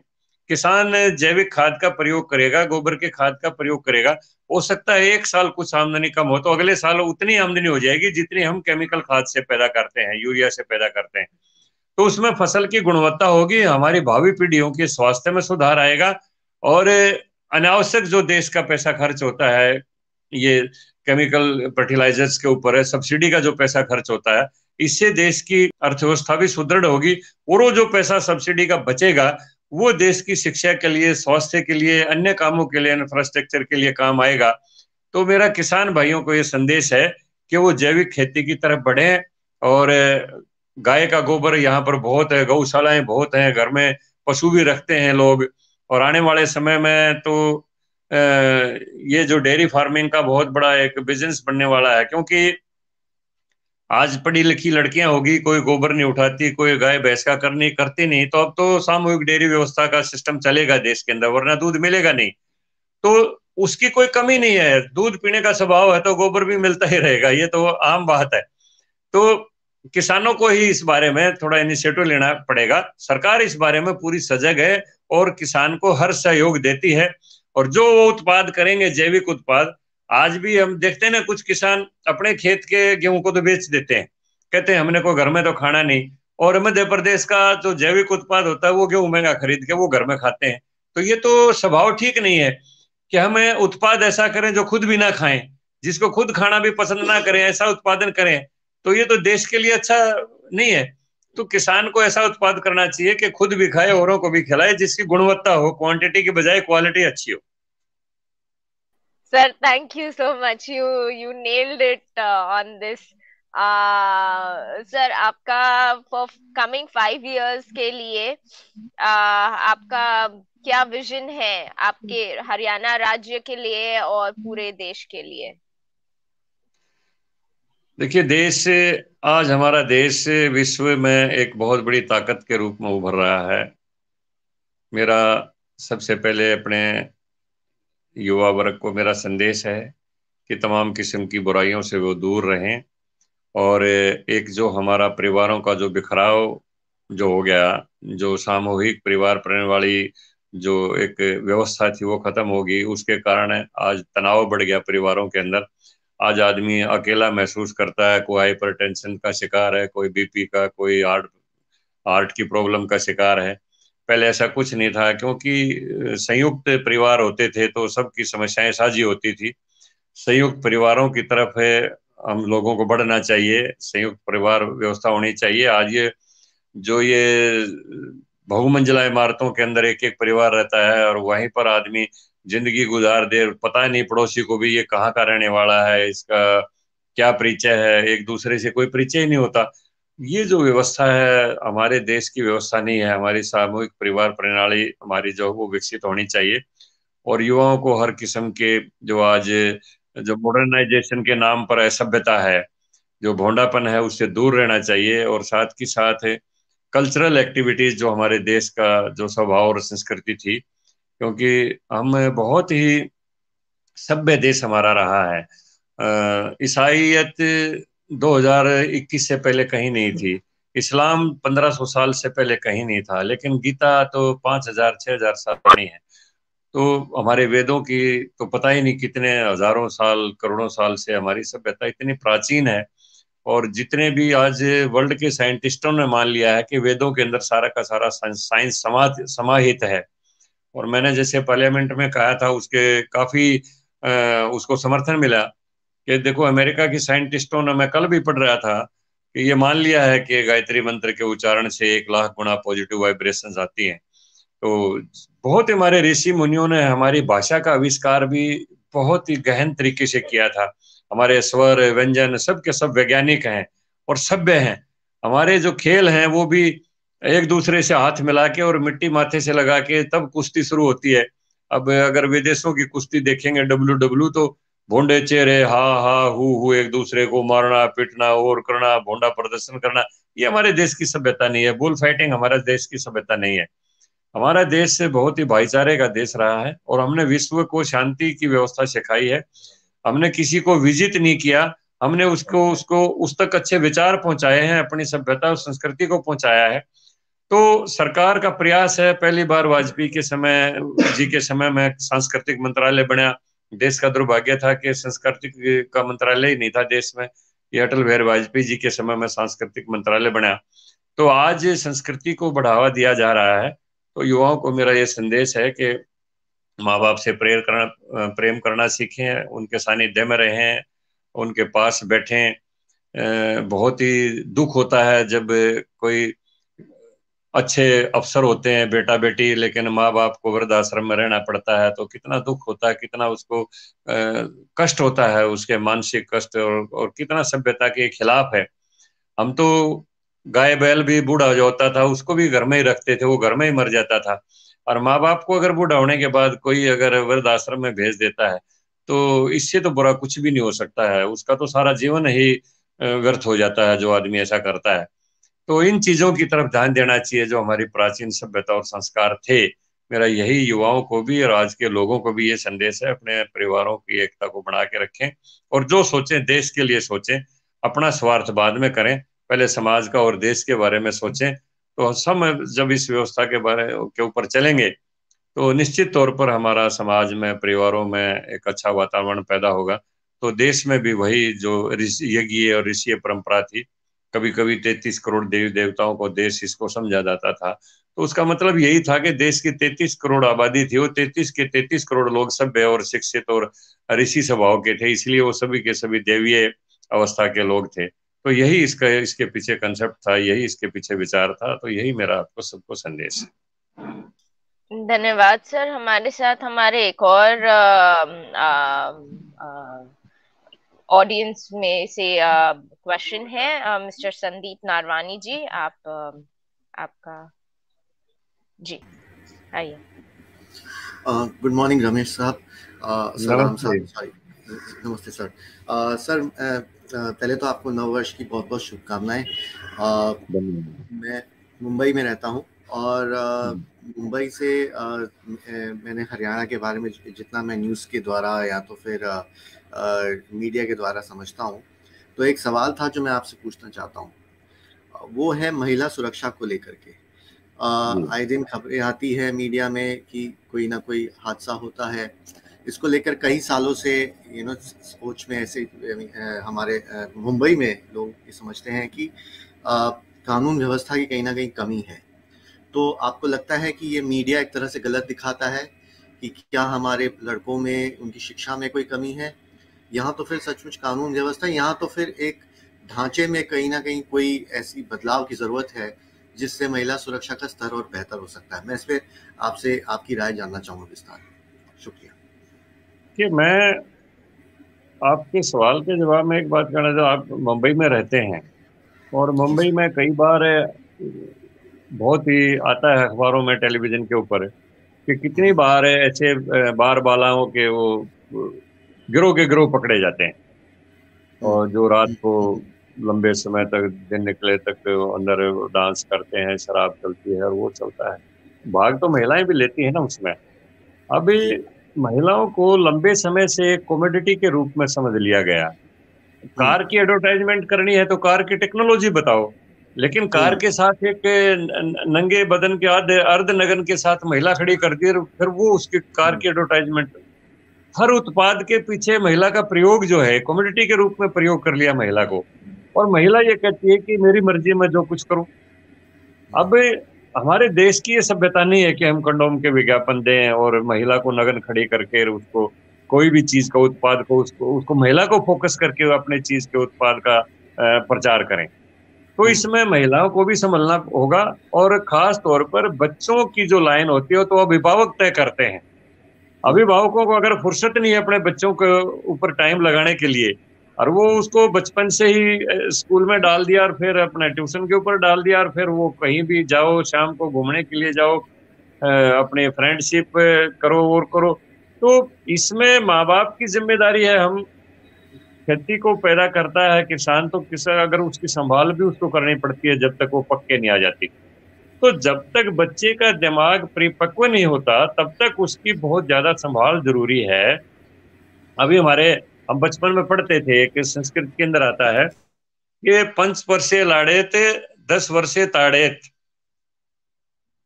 B: किसान जैविक खाद का प्रयोग करेगा गोबर के खाद का प्रयोग करेगा हो सकता है एक साल कुछ आमदनी कम हो तो अगले साल उतनी आमदनी हो जाएगी जितनी हम केमिकल खाद से पैदा करते हैं यूरिया से पैदा करते हैं तो उसमें फसल की गुणवत्ता होगी हमारी भावी पीढ़ियों के स्वास्थ्य में सुधार आएगा और अनावश्यक जो देश का पैसा खर्च होता है ये केमिकल फर्टिलाइजर्स के ऊपर है सब्सिडी का जो पैसा खर्च होता है इससे देश की अर्थव्यवस्था भी सुदृढ़ होगी और वो जो पैसा सब्सिडी का बचेगा वो देश की शिक्षा के लिए स्वास्थ्य के लिए अन्य कामों के लिए इंफ्रास्ट्रक्चर के लिए काम आएगा तो मेरा किसान भाइयों को ये संदेश है कि वो जैविक खेती की तरफ बढ़े और गाय का गोबर यहाँ पर बहुत है गौशालाएं बहुत हैं घर में पशु भी रखते हैं लोग और आने वाले समय में तो ये जो डेयरी फार्मिंग का बहुत बड़ा एक बिजनेस बनने वाला है क्योंकि आज पढ़ी लिखी लड़कियां होगी कोई गोबर नहीं उठाती कोई गाय भैंस का करनी करती नहीं तो अब तो सामूहिक डेयरी व्यवस्था का सिस्टम चलेगा देश के अंदर वरना दूध मिलेगा नहीं तो उसकी कोई कमी नहीं है दूध पीने का स्वभाव है तो गोबर भी मिलता ही रहेगा ये तो आम बात है तो किसानों को ही इस बारे में थोड़ा इनिशिएटिव लेना पड़ेगा सरकार इस बारे में पूरी सजग है और किसान को हर सहयोग देती है और जो वो उत्पाद करेंगे जैविक उत्पाद आज भी हम देखते हैं ना कुछ किसान अपने खेत के गेहूं को तो बेच देते हैं कहते हैं हमने को घर में तो खाना नहीं और मध्य प्रदेश का जो जैविक उत्पाद होता है वो गेहूं महंगा खरीद के वो घर में खाते हैं तो ये तो स्वभाव ठीक नहीं है कि हमें उत्पाद ऐसा करें जो खुद भी ना खाएं जिसको खुद खाना भी पसंद ना करें ऐसा उत्पादन करें तो ये तो देश के लिए अच्छा नहीं है तो किसान को ऐसा उत्पाद करना चाहिए कि खुद भी खाए औरों को भी खिलाए जिसकी गुणवत्ता हो क्वांटिटी के बजाय क्वालिटी अच्छी हो
A: sir thank you so much you you nailed it on this sir आपका फॉर कमिंग फाइव इयर्स के लिए uh, आपका क्या विजन है आपके हरियाणा राज्य के लिए और पूरे देश के लिए
B: देखिए देश आज हमारा देश विश्व में एक बहुत बड़ी ताकत के रूप में उभर रहा है मेरा सबसे पहले अपने युवा वर्ग को मेरा संदेश है कि तमाम किस्म की बुराइयों से वो दूर रहें और एक जो हमारा परिवारों का जो बिखराव जो हो गया जो सामूहिक परिवार प्रण वाली जो एक व्यवस्था थी वो खत्म होगी उसके कारण आज तनाव बढ़ गया परिवारों के अंदर आज आदमी अकेला महसूस करता है कोई हाइपर का शिकार है कोई बीपी का कोई हार्ट हार्ट की प्रॉब्लम का शिकार है पहले ऐसा कुछ नहीं था क्योंकि संयुक्त परिवार होते थे तो सबकी समस्याएं साझी होती थी संयुक्त परिवारों की तरफ है हम लोगों को बढ़ना चाहिए संयुक्त परिवार व्यवस्था होनी चाहिए आज ये जो ये बहुमंजिला इमारतों के अंदर एक एक परिवार रहता है और वहीं पर आदमी जिंदगी गुजार दे पता नहीं पड़ोसी को भी ये कहाँ का रहने वाला है इसका क्या परिचय है एक दूसरे से कोई परिचय ही नहीं होता ये जो व्यवस्था है हमारे देश की व्यवस्था नहीं है हमारी सामूहिक परिवार प्रणाली हमारी जो वो विकसित होनी चाहिए और युवाओं को हर किस्म के जो आज जो मॉडर्नाइजेशन के नाम पर असभ्यता है जो भोंडापन है उससे दूर रहना चाहिए और साथ ही साथ कल्चरल एक्टिविटीज जो हमारे देश का जो स्वभाव और संस्कृति थी क्योंकि हम बहुत ही सभ्य देश हमारा रहा है ईसाइत 2021 से पहले कहीं नहीं थी इस्लाम 1500 साल से पहले कहीं नहीं था लेकिन गीता तो 5000 6000 साल पुरानी है तो हमारे वेदों की तो पता ही नहीं कितने हजारों साल करोड़ों साल से हमारी सभ्यता इतनी प्राचीन है और जितने भी आज वर्ल्ड के साइंटिस्टों ने मान लिया है कि वेदों के अंदर सारा का सारा साइंस समाहित है और मैंने जैसे पार्लियामेंट में कहा था उसके काफी आ, उसको समर्थन मिला कि देखो अमेरिका की साइंटिस्टों ने मैं कल भी पढ़ रहा था कि ये मान लिया है कि गायत्री मंत्र के उच्चारण से एक लाख गुना पॉजिटिव वाइब्रेशन आती हैं तो बहुत हमारे ऋषि मुनियों ने हमारी भाषा का आविष्कार भी बहुत ही गहन तरीके से किया था हमारे स्वर व्यंजन सब के सब वैज्ञानिक हैं और सभ्य हैं हमारे जो खेल हैं वो भी एक दूसरे से हाथ मिला के और मिट्टी माथे से लगा के तब कुश्ती शुरू होती है अब अगर विदेशों की कुश्ती देखेंगे डब्लू डब्ल्यू तो भोंडे चेहरे हा हा हु हु एक दूसरे को मारना पीटना और करना भोंडा प्रदर्शन करना ये हमारे देश की सभ्यता नहीं है बुल फाइटिंग हमारे देश की सभ्यता नहीं है हमारा देश से बहुत ही भाईचारे का देश रहा है और हमने विश्व को शांति की व्यवस्था सिखाई है हमने किसी को विजित नहीं किया हमने उसको उसको उस तक अच्छे विचार पहुंचाए हैं अपनी सभ्यता और संस्कृति को पहुंचाया है तो सरकार का प्रयास है पहली बार वाजपेयी के समय जी के समय में सांस्कृतिक मंत्रालय बना देश का दुर्भाग्य था कि सांस्कृतिक का मंत्रालय ही नहीं था देश में ये अटल बिहारी वाजपेयी जी के समय में सांस्कृतिक मंत्रालय बना तो आज संस्कृति को बढ़ावा दिया जा रहा है तो युवाओं को मेरा ये संदेश है कि माँ बाप से प्रेर करना प्रेम करना सीखें उनके सानिध्य में रहें उनके पास बैठें बहुत ही दुख होता है जब कोई अच्छे अफसर होते हैं बेटा बेटी लेकिन माँ बाप को वृद्धाश्रम में रहना पड़ता है तो कितना दुख होता है कितना उसको आ, कष्ट होता है उसके मानसिक कष्ट और, और कितना सभ्यता के खिलाफ है हम तो गाय बैल भी बूढ़ा जो होता था उसको भी घर में ही रखते थे वो घर में ही मर जाता था और माँ बाप को अगर बूढ़ा होने के बाद कोई अगर वृद्धाश्रम में भेज देता है तो इससे तो बुरा कुछ भी नहीं हो सकता है उसका तो सारा जीवन ही व्यर्थ हो जाता है जो आदमी ऐसा करता है तो इन चीजों की तरफ ध्यान देना चाहिए जो हमारी प्राचीन सभ्यता और संस्कार थे मेरा यही युवाओं को भी और आज के लोगों को भी ये संदेश है अपने परिवारों की एकता को बना के रखें और जो सोचें देश के लिए सोचें अपना स्वार्थ बाद में करें पहले समाज का और देश के बारे में सोचें तो सब जब इस व्यवस्था के बारे के ऊपर चलेंगे तो निश्चित तौर पर हमारा समाज में परिवारों में एक अच्छा वातावरण पैदा होगा तो देश में भी वही जो ऋषि यज्ञ और ऋषि परंपरा थी कभी कभी तैतीस करोड़ देवी देवताओं को देश इसको समझा जाता था तो उसका मतलब यही था कि देश की तैतीस करोड़ आबादी थी वो तैतीस के तैतीस करोड़ लोग सभ्य और शिक्षित और ऋषि स्वभाव के थे इसलिए वो सभी के सभी देवीय अवस्था के लोग थे तो यही इसका इसके पीछे कंसेप्ट था यही इसके पीछे विचार था तो यही मेरा आपको सबको संदेश है
A: धन्यवाद सर हमारे साथ हमारे एक और आ, आ, आ, ऑडियंस में से क्वेश्चन है मिस्टर संदीप नारवानी जी आप आपका जी
C: आइए गुड मॉर्निंग रमेश साहब नमस्ते सर सर पहले तो आपको नववर्ष की बहुत बहुत शुभकामनाएं मैं मुंबई में रहता हूं और हम्म। मुंबई से मैंने हरियाणा के बारे में जितना मैं न्यूज़ के द्वारा या तो फिर मीडिया के द्वारा समझता हूँ तो एक सवाल था जो मैं आपसे पूछना चाहता हूँ वो है महिला सुरक्षा को लेकर के आए दिन खबरें आती है मीडिया में कि कोई ना कोई हादसा होता है इसको लेकर कई सालों से यू नो सोच में ऐसे हमारे मुंबई में लोग ये समझते हैं कि कानून व्यवस्था की कहीं ना कहीं कमी है तो आपको लगता है कि ये मीडिया एक तरह से गलत दिखाता है कि क्या हमारे लड़कों में उनकी शिक्षा में कोई कमी है यहाँ तो फिर सचमुच कानून व्यवस्था यहाँ तो फिर एक ढांचे में कहीं ना कहीं कोई ऐसी बदलाव की ज़रूरत है जिससे महिला सुरक्षा का स्तर और बेहतर हो सकता है मैं इस पर आपसे आपकी राय जानना चाहूंगा विस्तार शुक्रिया कि मैं
B: आपके सवाल के जवाब में एक बात कहना चाहूँ आप मुंबई में रहते हैं और मुंबई में कई बार बहुत ही आता है अखबारों में टेलीविज़न के ऊपर कि कितनी बार है ऐसे बार बालाओं के वो गिरोह के गिरोह पकड़े जाते हैं और जो रात को लंबे समय तक दिन निकले तक अंदर डांस करते हैं शराब चलती है और वो चलता है भाग तो महिलाएं भी लेती हैं ना उसमें अभी महिलाओं को लंबे समय से कॉमोडिटी के रूप में समझ लिया गया कार की एडवर्टाइजमेंट करनी है तो कार की टेक्नोलॉजी बताओ लेकिन कार के साथ एक नंगे बदन के अर्ध अर्ध नगन के साथ महिला खड़ी कर दी और फिर वो उसकी कार की एडवर्टाइजमेंट हर उत्पाद के पीछे महिला का प्रयोग जो है कम्युनिटी के रूप में प्रयोग कर लिया महिला को और महिला ये कहती है कि मेरी मर्जी मैं जो कुछ करूं अब हमारे देश की ये सभ्यता नहीं है कि हम कंडोम के विज्ञापन दें और महिला को नगन खड़ी करके उसको कोई भी चीज का उत्पाद को उसको उसको महिला को फोकस करके अपने चीज के उत्पाद का प्रचार करें तो इसमें महिलाओं को भी संभलना होगा और खास तौर पर बच्चों की जो लाइन होती है तो अभिभावक तय करते हैं अभिभावकों को अगर फुर्सत नहीं है अपने बच्चों के ऊपर टाइम लगाने के लिए और वो उसको बचपन से ही स्कूल में डाल दिया और फिर अपने ट्यूशन के ऊपर डाल दिया और फिर वो कहीं भी जाओ शाम को घूमने के लिए जाओ अपने फ्रेंडशिप करो और करो तो इसमें माँ बाप की जिम्मेदारी है हम खेती को पैदा करता है किसान तो किसान अगर उसकी संभाल भी उसको करनी पड़ती है जब तक वो पक्के नहीं आ जाती तो जब तक बच्चे का दिमाग परिपक्व नहीं होता तब तक उसकी बहुत ज़्यादा संभाल जरूरी है अभी हमारे हम बचपन में पढ़ते थे कि संस्कृत के अंदर आता है कि पंच वर्षे लाड़े थे दस वर्षे ताड़े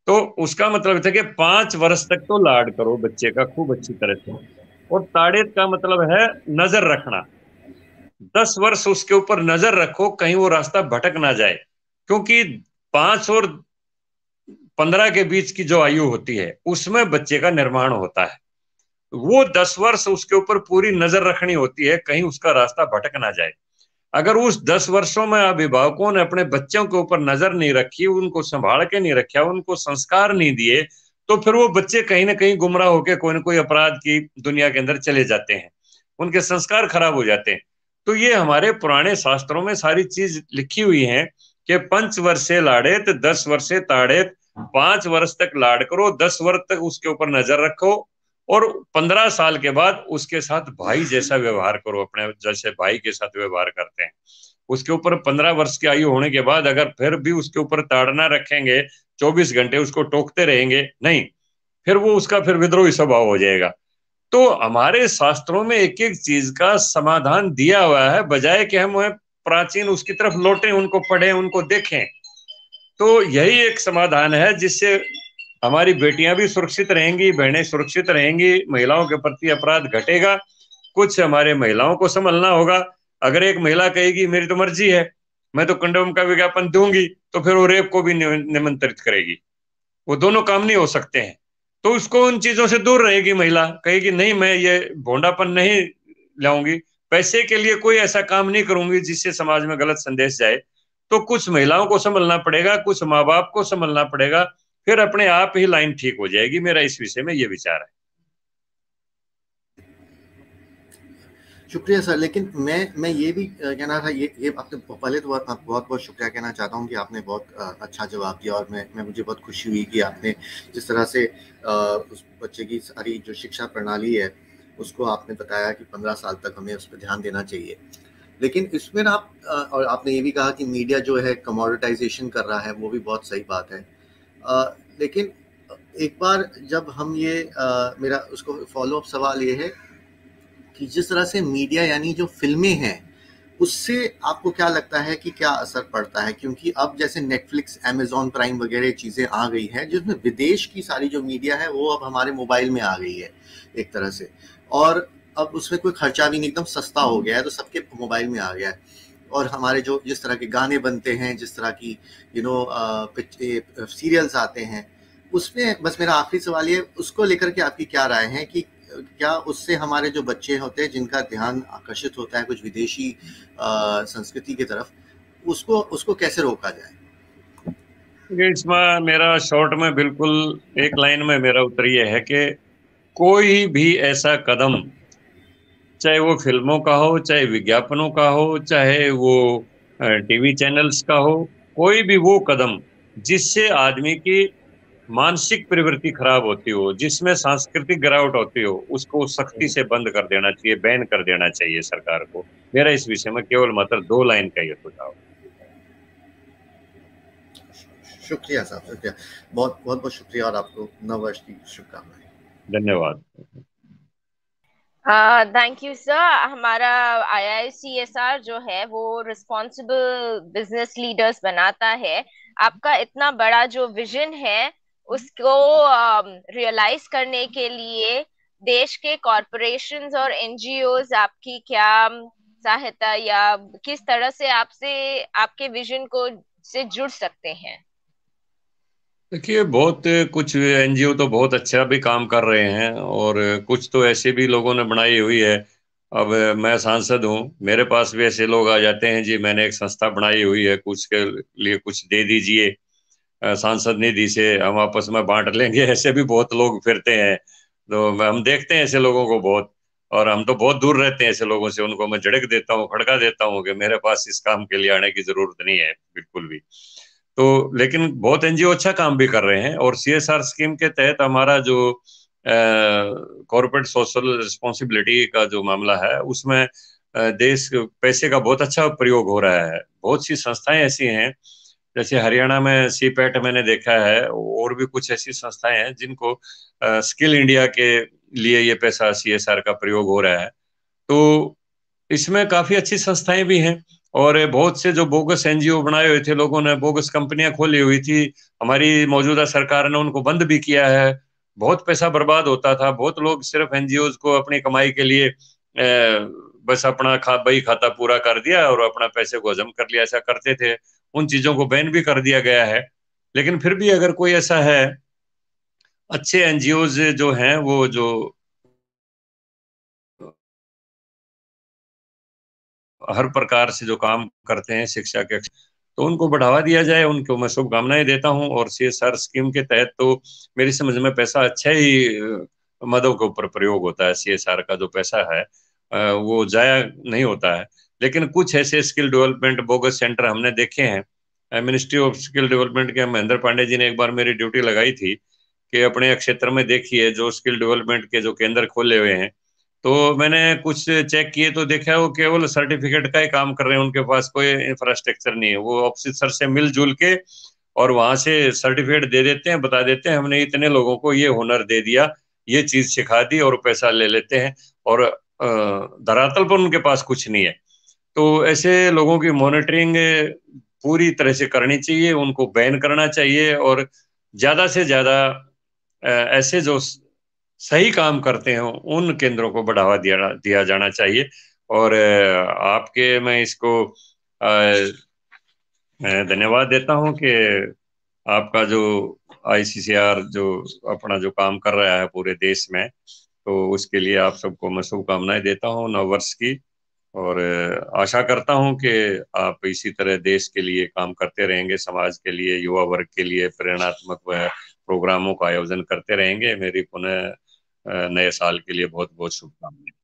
B: तो उसका मतलब था कि पांच वर्ष तक तो लाड करो बच्चे का खूब अच्छी तरह से और ताड़ेत का मतलब है नजर रखना दस वर्ष उसके ऊपर नजर रखो कहीं वो रास्ता भटक ना जाए क्योंकि पांच और पंद्रह के बीच की जो आयु होती है उसमें बच्चे का निर्माण होता है वो दस वर्ष उसके ऊपर पूरी नजर रखनी होती है कहीं उसका रास्ता भटक ना जाए अगर उस दस वर्षों में अभिभावकों ने अपने बच्चों के ऊपर नजर नहीं रखी उनको संभाल के नहीं रखा उनको संस्कार नहीं दिए तो फिर वो बच्चे कहीं ना कहीं गुमराह होकर कोई ना कोई अपराध की दुनिया के अंदर चले जाते हैं उनके संस्कार खराब हो जाते हैं तो ये हमारे पुराने शास्त्रों में सारी चीज लिखी हुई है कि पंच वर्षे लाड़ेत दस वर्षे ताड़ेत पांच वर्ष तक लाड करो दस वर्ष तक उसके ऊपर नजर रखो और पंद्रह साल के बाद उसके साथ भाई जैसा व्यवहार करो अपने जैसे भाई के साथ व्यवहार करते हैं उसके ऊपर पंद्रह वर्ष की आयु होने के बाद अगर फिर भी उसके ऊपर ताड़ना रखेंगे चौबीस घंटे उसको टोकते रहेंगे नहीं फिर वो उसका फिर विद्रोही स्वभाव हो जाएगा तो हमारे शास्त्रों में एक एक चीज का समाधान दिया हुआ है बजाय कि हम प्राचीन उसकी तरफ लौटे उनको पढ़े उनको देखें तो यही एक समाधान है जिससे हमारी बेटियां भी सुरक्षित रहेंगी बहनें सुरक्षित रहेंगी महिलाओं के प्रति अपराध घटेगा कुछ हमारे महिलाओं को संभलना होगा अगर एक महिला कहेगी मेरी तो मर्जी है मैं तो कंडोम का विज्ञापन दूंगी तो फिर वो रेप को भी निमंत्रित करेगी वो दोनों काम नहीं हो सकते हैं तो उसको उन चीजों से दूर रहेगी महिला कहेगी नहीं मैं ये भोंडापन नहीं लाऊंगी पैसे के लिए कोई ऐसा काम नहीं करूंगी जिससे समाज में गलत संदेश जाए तो कुछ महिलाओं को संभलना पड़ेगा कुछ माँ बाप को संभलना पड़ेगा फिर अपने आप ही लाइन ठीक हो जाएगी मेरा इस विषय में ये विचार है
C: शुक्रिया सर लेकिन मैं मैं ये भी कहना था ये ये आपने पहले तो आप बहुत बहुत शुक्रिया कहना चाहता हूँ कि आपने बहुत अच्छा जवाब दिया और मैं मैं मुझे बहुत खुशी हुई कि आपने जिस तरह से उस बच्चे की सारी जो शिक्षा प्रणाली है उसको आपने बताया कि पंद्रह साल तक हमें उस पर ध्यान देना चाहिए लेकिन इसमें ना आप और आपने ये भी कहा कि मीडिया जो है कमोडिटाइजेशन कर रहा है वो भी बहुत सही बात है आ, लेकिन एक बार जब हम ये आ, मेरा उसको फॉलोअप सवाल ये है कि जिस तरह से मीडिया यानी जो फिल्में हैं उससे आपको क्या लगता है कि क्या असर पड़ता है क्योंकि अब जैसे नेटफ्लिक्स अमेजोन प्राइम वगैरह चीज़ें आ गई हैं जिसमें विदेश की सारी जो मीडिया है वो अब हमारे मोबाइल में आ गई है एक तरह से और अब उसमें कोई खर्चा भी नहीं एकदम सस्ता हो गया है तो सबके मोबाइल में आ गया है और हमारे जो जिस तरह के गाने बनते हैं जिस तरह की यू नो सीरियल्स आते हैं उसमें बस मेरा आखिरी सवाल ये उसको लेकर के आपकी क्या राय है कि क्या उससे हमारे जो बच्चे होते हैं जिनका ध्यान आकर्षित होता है कुछ विदेशी आ, संस्कृति की तरफ उसको उसको कैसे रोका
B: जाए इसमें मेरा शॉर्ट में बिल्कुल एक लाइन में मेरा उत्तर यह है कि कोई भी ऐसा कदम चाहे वो फिल्मों का हो चाहे विज्ञापनों का हो चाहे वो टीवी चैनल्स का हो कोई भी वो कदम जिससे आदमी की मानसिक प्रवृत्ति खराब होती हो जिसमें सांस्कृतिक गिरावट होती हो उसको सख्ती से बंद कर देना चाहिए बैन कर देना चाहिए सरकार को मेरा इस विषय में केवल मात्र दो लाइन का ये सुझाव
C: शुक्रिया साहब शुक्रिया बहुत बहुत बहुत शुक्रिया और आपको नव वर्ष की शुभकामनाएं धन्यवाद
A: थैंक यू सर हमारा आईआईसीएसआर जो है वो रिस्पॉन्सिबल बिजनेस लीडर्स बनाता है आपका इतना बड़ा जो विजन है उसको रियलाइज um, uh, करने के लिए देश के कॉरपोरेशन और एनजीओज आपकी क्या um, सहायता या किस तरह से आपसे आपके विजन को से जुड़ सकते हैं
B: देखिए बहुत कुछ एनजीओ तो बहुत अच्छा भी काम कर रहे हैं और कुछ तो ऐसे भी लोगों ने बनाई हुई है अब मैं सांसद हूँ मेरे पास भी ऐसे लोग आ जाते हैं जी मैंने एक संस्था बनाई हुई है कुछ के लिए कुछ दे दीजिए सांसद निधि से हम आपस में बांट लेंगे ऐसे भी बहुत लोग फिरते हैं तो हम देखते हैं ऐसे लोगों को बहुत और हम तो बहुत दूर रहते हैं ऐसे लोगों से उनको मैं झड़क देता हूँ खड़का देता हूँ कि मेरे पास इस काम के लिए आने की जरूरत नहीं है बिल्कुल भी तो लेकिन बहुत एनजीओ अच्छा काम भी कर रहे हैं और सी स्कीम के तहत हमारा जो कॉरपोरेट सोशल रिस्पॉन्सिबिलिटी का जो मामला है उसमें देश पैसे का बहुत अच्छा प्रयोग हो रहा है बहुत सी संस्थाएं ऐसी हैं जैसे हरियाणा में सी पैट मैंने देखा है और भी कुछ ऐसी संस्थाएं हैं जिनको स्किल इंडिया के लिए ये पैसा सी का प्रयोग हो रहा है तो इसमें काफी अच्छी संस्थाएं भी हैं और बहुत से जो बोगस एनजीओ बनाए हुए थे लोगों ने बोगस कंपनियां खोली हुई थी हमारी मौजूदा सरकार ने उनको बंद भी किया है बहुत पैसा बर्बाद होता था बहुत लोग सिर्फ एनजीओ को अपनी कमाई के लिए बस अपना खा बही खाता पूरा कर दिया और अपना पैसे को हजम कर लिया ऐसा करते थे उन चीजों को बैन भी कर दिया गया है लेकिन फिर भी अगर कोई ऐसा है अच्छे एनजीओ जो हैं वो जो हर प्रकार से जो काम करते हैं शिक्षा के तो उनको बढ़ावा दिया जाए उनको मैं शुभकामनाएं देता हूं और सी एस आर स्कीम के तहत तो मेरी समझ में पैसा अच्छा ही मदों के ऊपर प्रयोग होता है सी एस आर का जो पैसा है वो जाया नहीं होता है लेकिन कुछ ऐसे स्किल डेवलपमेंट बोगस सेंटर हमने देखे हैं मिनिस्ट्री ऑफ स्किल डेवलपमेंट के महेंद्र पांडे जी ने एक बार मेरी ड्यूटी लगाई थी कि अपने क्षेत्र में देखिए जो स्किल डेवलपमेंट के जो केंद्र खोले हुए हैं तो मैंने कुछ चेक किए तो देखा वो केवल सर्टिफिकेट का ही काम कर रहे हैं उनके पास कोई इंफ्रास्ट्रक्चर नहीं है वो ऑफिसर से मिलजुल के और वहां से सर्टिफिकेट दे देते हैं बता देते हैं हमने इतने लोगों को ये हुनर दे दिया ये चीज सिखा दी और पैसा ले लेते हैं और धरातल पर उनके पास कुछ नहीं है तो ऐसे लोगों की मॉनिटरिंग पूरी तरह से करनी चाहिए उनको बैन करना चाहिए और ज्यादा से ज्यादा ऐसे जो सही काम करते हैं उन केंद्रों को बढ़ावा दिया दिया जाना चाहिए और आपके मैं इसको धन्यवाद देता हूं कि आपका जो आईसीसीआर जो अपना जो काम कर रहा है पूरे देश में तो उसके लिए आप सबको मैं शुभकामनाएं देता हूं वर्ष की और आशा करता हूं कि आप इसी तरह देश के लिए काम करते रहेंगे समाज के लिए युवा वर्ग के लिए प्रेरणात्मक प्रोग्रामों का आयोजन करते रहेंगे मेरी पुनः नए साल के लिए बहुत बहुत शुभकामनाएं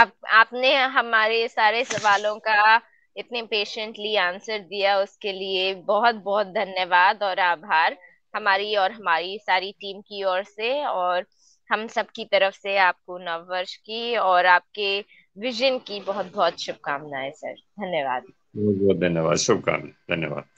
A: आप आपने हमारे सारे सवालों का इतने पेशेंटली आंसर दिया उसके लिए बहुत बहुत धन्यवाद और आभार हमारी और हमारी सारी टीम की ओर से और हम सब की तरफ से आपको नववर्ष की और आपके विजन की बहुत बहुत शुभकामनाएं सर धन्यवाद
B: बहुत बहुत धन्यवाद शुभकामनाएं धन्यवाद